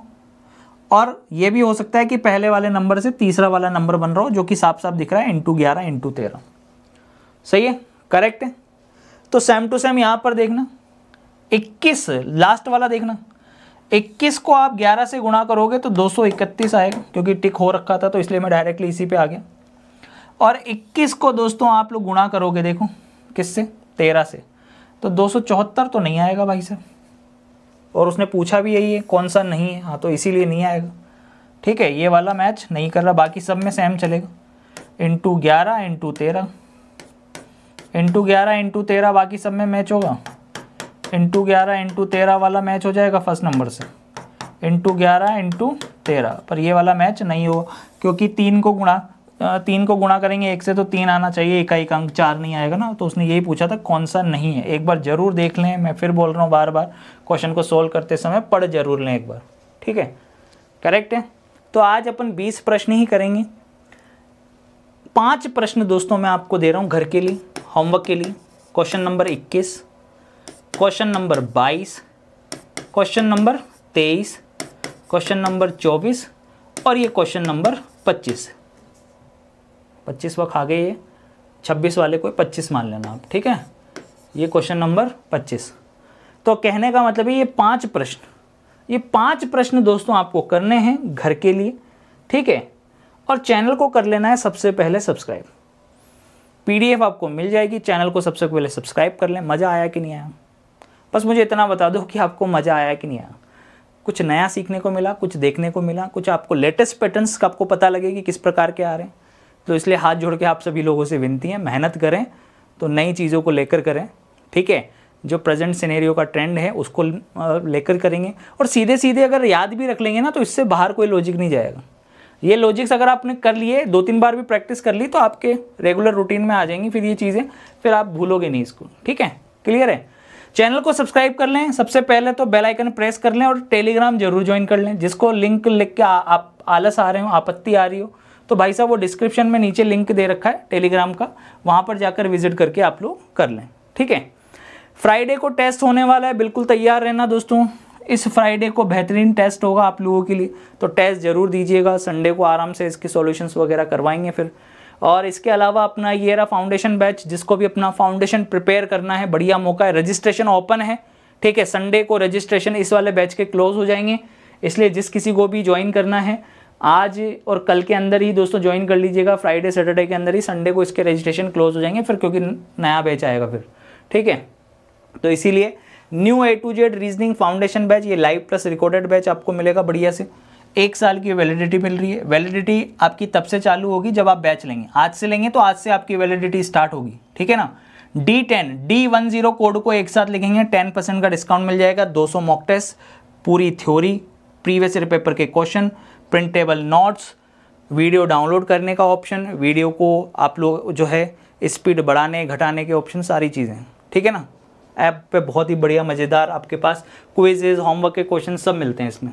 और ये भी हो सकता है कि पहले वाले नंबर से तीसरा वाला नंबर बन रहा हो जो कि साफ साफ दिख रहा है इंटू ग्यारह इंटू तेरह सही है करेक्ट है तो सेम टू सेम यहाँ पर देखना 21 लास्ट वाला देखना 21 को आप 11 से गुणा करोगे तो इकतीस आएगा क्योंकि टिक हो रखा था तो इसलिए मैं डायरेक्टली इसी पे आ गया और 21 को दोस्तों आप लोग गुणा करोगे देखो किससे 13 से तो दो तो नहीं आएगा भाई साहब और उसने पूछा भी यही है कौन सा नहीं है हाँ तो इसीलिए नहीं आएगा ठीक है ये वाला मैच नहीं कर रहा बाकी सब में सेम चलेगा इंटू ग्यारह इंटू तेरह इंटू ग्यारह इंटू तेरह बाकी सब में मैच होगा इंटू ग्यारह इंटू तेरह वाला मैच हो जाएगा फर्स्ट नंबर से इंटू ग्यारह इंटू तेरह पर ये वाला मैच नहीं होगा क्योंकि तीन को गुणा तीन को गुणा करेंगे एक से तो तीन आना चाहिए एक अंक चार नहीं आएगा ना तो उसने यही पूछा था कौन सा नहीं है एक बार जरूर देख लें मैं फिर बोल रहा हूँ बार बार क्वेश्चन को सोल्व करते समय पढ़ जरूर लें एक बार ठीक है करेक्ट है तो आज अपन बीस प्रश्न ही करेंगे पांच प्रश्न दोस्तों मैं आपको दे रहा हूँ घर के लिए होमवर्क के लिए क्वेश्चन नंबर इक्कीस क्वेश्चन नंबर बाईस क्वेश्चन नंबर तेईस क्वेश्चन नंबर चौबीस और ये क्वेश्चन नंबर पच्चीस पच्चीस वक्त आ गए ये छब्बीस वाले को पच्चीस मान लेना आप ठीक है ये क्वेश्चन नंबर पच्चीस तो कहने का मतलब है ये पांच प्रश्न ये पांच प्रश्न दोस्तों आपको करने हैं घर के लिए ठीक है और चैनल को कर लेना है सबसे पहले सब्सक्राइब पीडीएफ आपको मिल जाएगी चैनल को सबसे पहले सब्सक्राइब कर लें मज़ा आया कि नहीं आया बस मुझे इतना बता दो कि आपको मज़ा आया कि नहीं आया कुछ नया सीखने को मिला कुछ देखने को मिला कुछ आपको लेटेस्ट पैटर्न्स का आपको पता लगे कि किस प्रकार के आ रहे हैं तो इसलिए हाथ जोड़ के आप सभी लोगों से विनती है मेहनत करें तो नई चीज़ों को लेकर करें ठीक है जो प्रेजेंट सिनेरियो का ट्रेंड है उसको लेकर करेंगे और सीधे सीधे अगर याद भी रख लेंगे ना तो इससे बाहर कोई लॉजिक नहीं जाएगा ये लॉजिक्स अगर आपने कर लिए दो तीन बार भी प्रैक्टिस कर ली तो आपके रेगुलर रूटीन में आ जाएंगी फिर ये चीज़ें फिर आप भूलोगे नहीं इसको ठीक है क्लियर है चैनल को सब्सक्राइब कर लें सबसे पहले तो बेल आइकन प्रेस कर लें और टेलीग्राम जरूर ज्वाइन कर लें जिसको लिंक लिख के आप आलस आ रहे हो आपत्ति आ रही हो तो भाई साहब वो डिस्क्रिप्शन में नीचे लिंक दे रखा है टेलीग्राम का वहाँ पर जाकर विजिट करके आप लोग कर लें ठीक है फ्राइडे को टेस्ट होने वाला है बिल्कुल तैयार रहना दोस्तों इस फ्राइडे को बेहतरीन टेस्ट होगा आप लोगों के लिए तो टेस्ट ज़रूर दीजिएगा संडे को आराम से इसके सॉल्यूशंस वगैरह करवाएंगे फिर और इसके अलावा अपना ये रहा फाउंडेशन बैच जिसको भी अपना फाउंडेशन प्रिपेयर करना है बढ़िया मौका है रजिस्ट्रेशन ओपन है ठीक है संडे को रजिस्ट्रेशन इस वाले बैच के क्लोज हो जाएंगे इसलिए जिस किसी को भी ज्वाइन करना है आज और कल के अंदर ही दोस्तों ज्वाइन कर लीजिएगा फ्राइडे सैटरडे के अंदर ही संडे को इसके रजिस्ट्रेशन क्लोज हो जाएंगे फिर क्योंकि नया बैच आएगा फिर ठीक है तो इसीलिए new A to Z reasoning foundation batch ये लाइव प्लस रिकॉर्डेड बैच आपको मिलेगा बढ़िया से एक साल की वैलिडिटी मिल रही है वैलिडिटी आपकी तब से चालू होगी जब आप बैच लेंगे आज से लेंगे तो आज से आपकी वैलिडिटी स्टार्ट होगी ठीक है ना D ten D one zero code को एक साथ लिखेंगे टेन परसेंट का डिस्काउंट मिल जाएगा दो सौ मॉक टेस्ट पूरी थ्योरी प्रीवियस ईयर पेपर के question printable notes video download करने का ऑप्शन वीडियो को आप लोग जो है स्पीड बढ़ाने घटाने के ऑप्शन सारी चीज़ें ठीक है ना ऐप पे बहुत ही बढ़िया मज़ेदार आपके पास क्विजेज होमवर्क के क्वेश्चन सब मिलते हैं इसमें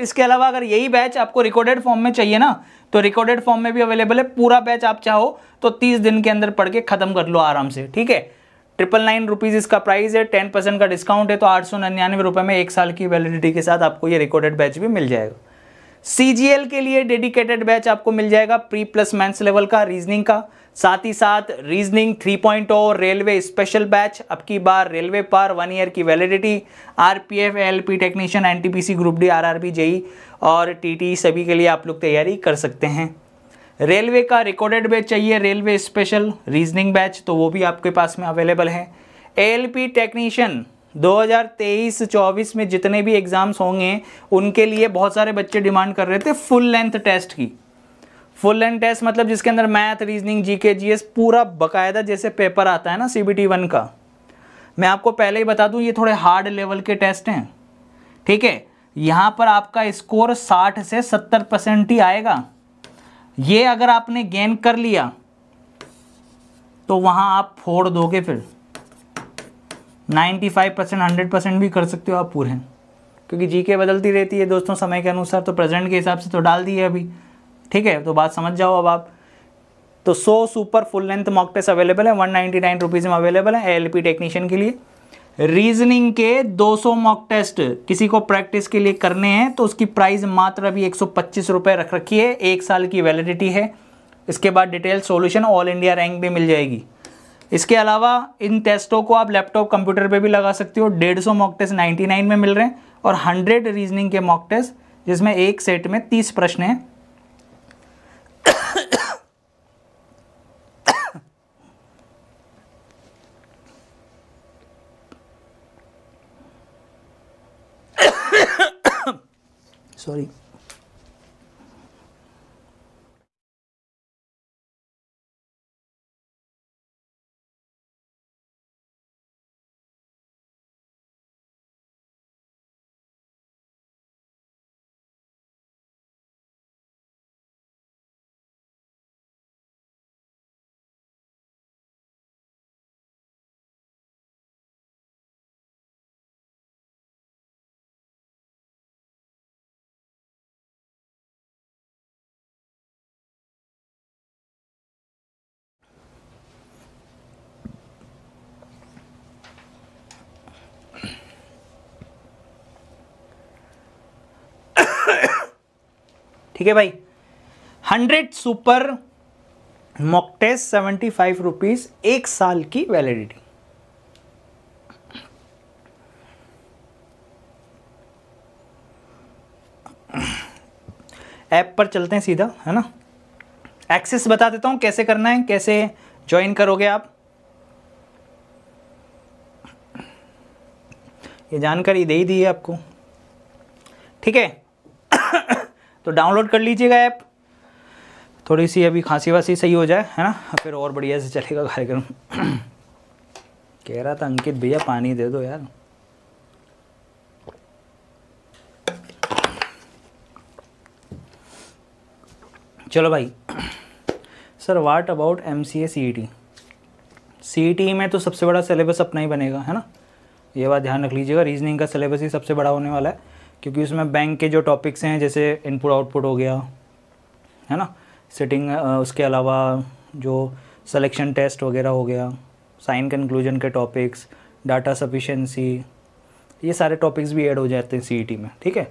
[coughs] इसके अलावा अगर यही बैच आपको रिकॉर्डेड फॉर्म में चाहिए ना तो रिकॉर्डेड फॉर्म में भी अवेलेबल है पूरा बैच आप चाहो तो 30 दिन के अंदर पढ़ के ख़त्म कर लो आराम से ठीक है ट्रिपल नाइन रुपीज़ इसका प्राइस है टेन परसेंट का डिस्काउंट है तो आठ सौ निन्यानवे रुपए में एक साल की वैलिडिटी के साथ आपको ये रिकॉर्डेड बैच भी मिल जाएगा सी के लिए डेडिकेटेड बैच आपको मिल जाएगा प्री प्लस मेंस लेवल का रीजनिंग का साथ ही साथ रीजनिंग 3.0 रेलवे स्पेशल बैच अब की बार रेलवे पर वन ईयर की validity RPF LP technician NTPC group D RRB JE और टीटी e, सभी के लिए आप लोग तैयारी कर सकते हैं रेलवे का रिकॉर्डेड बैच चाहिए रेलवे स्पेशल रीजनिंग बैच तो वो भी आपके पास में अवेलेबल है पी टेक्नीशियन 2023-24 में जितने भी एग्ज़ाम्स होंगे उनके लिए बहुत सारे बच्चे डिमांड कर रहे थे फुल लेंथ टेस्ट की फुल लेंथ टेस्ट मतलब जिसके अंदर मैथ रीजनिंग जी के पूरा बाकायदा जैसे पेपर आता है ना सी बी वन का मैं आपको पहले ही बता दूँ ये थोड़े हार्ड लेवल के टेस्ट हैं ठीक है यहाँ पर आपका स्कोर 60 से 70 परसेंट ही आएगा ये अगर आपने गेन कर लिया तो वहाँ आप फोड़ दोगे फिर 95 परसेंट हंड्रेड परसेंट भी कर सकते हो आप पूरे क्योंकि जी के बदलती रहती है दोस्तों समय के अनुसार तो प्रेजेंट के हिसाब से तो डाल दिए अभी ठीक है तो बात समझ जाओ अब आप तो so super full length mock test available है वन नाइन्टी नाइन रुपीज़ में अवेलेबल है एल टेक्नीशियन के लिए रीजनिंग के 200 मॉक टेस्ट किसी को प्रैक्टिस के लिए करने हैं तो उसकी प्राइस मात्र अभी एक रुपए रख रखी है एक साल की वैलिडिटी है इसके बाद detail solution all India rank भी मिल जाएगी इसके अलावा इन टेस्टों को आप लैपटॉप कंप्यूटर पे भी लगा सकते हो 150 मॉक टेस्ट 99 में मिल रहे हैं और 100 रीजनिंग के मॉक टेस्ट जिसमें एक सेट में 30 प्रश्न हैं sorry ठीक है भाई hundred super mock test seventy five rupees एक साल की वैलिडिटी ऐप पर चलते हैं सीधा है ना एक्सेस बता देता हूं कैसे करना है कैसे ज्वाइन करोगे आप ये जानकारी दे ही दी है आपको ठीक है तो डाउनलोड कर लीजिएगा ऐप थोड़ी सी अभी खांसी वासी सही हो जाए है ना फिर और बढ़िया से चलेगा कार्यक्रम [clears throat] कह रहा था अंकित भैया पानी दे दो यार चलो भाई sir what about M C A C T C T में तो सबसे बड़ा सिलेबस अपना ही बनेगा है ना ये बात ध्यान रख लीजिएगा रीजनिंग का सिलेबस ही सबसे बड़ा होने वाला है क्योंकि उसमें बैंक के जो टॉपिक्स हैं जैसे इनपुट आउटपुट हो गया है ना सिटिंग उसके अलावा जो सिलेक्शन टेस्ट वगैरह हो गया साइन कंक्लूजन के टॉपिक्स डाटा सफिशेंसी ये सारे टॉपिक्स भी ऐड हो जाते हैं सी में ठीक है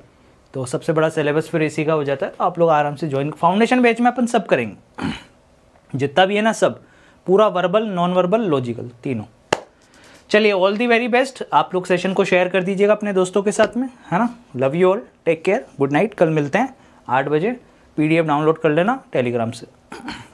तो सबसे बड़ा सिलेबस फिर इसी का हो जाता है तो आप लोग आराम से ज्वाइन फाउंडेशन बैच में अपन सब करेंगे जितना भी है ना सब पूरा वर्बल नॉन वर्बल लॉजिकल तीनों चलिए ऑल दी वेरी बेस्ट आप लोग सेशन को शेयर कर दीजिएगा अपने दोस्तों के साथ में है ना love you all take care good night कल मिलते हैं आठ बजे पीडीएफ डाउनलोड कर लेना टेलीग्राम से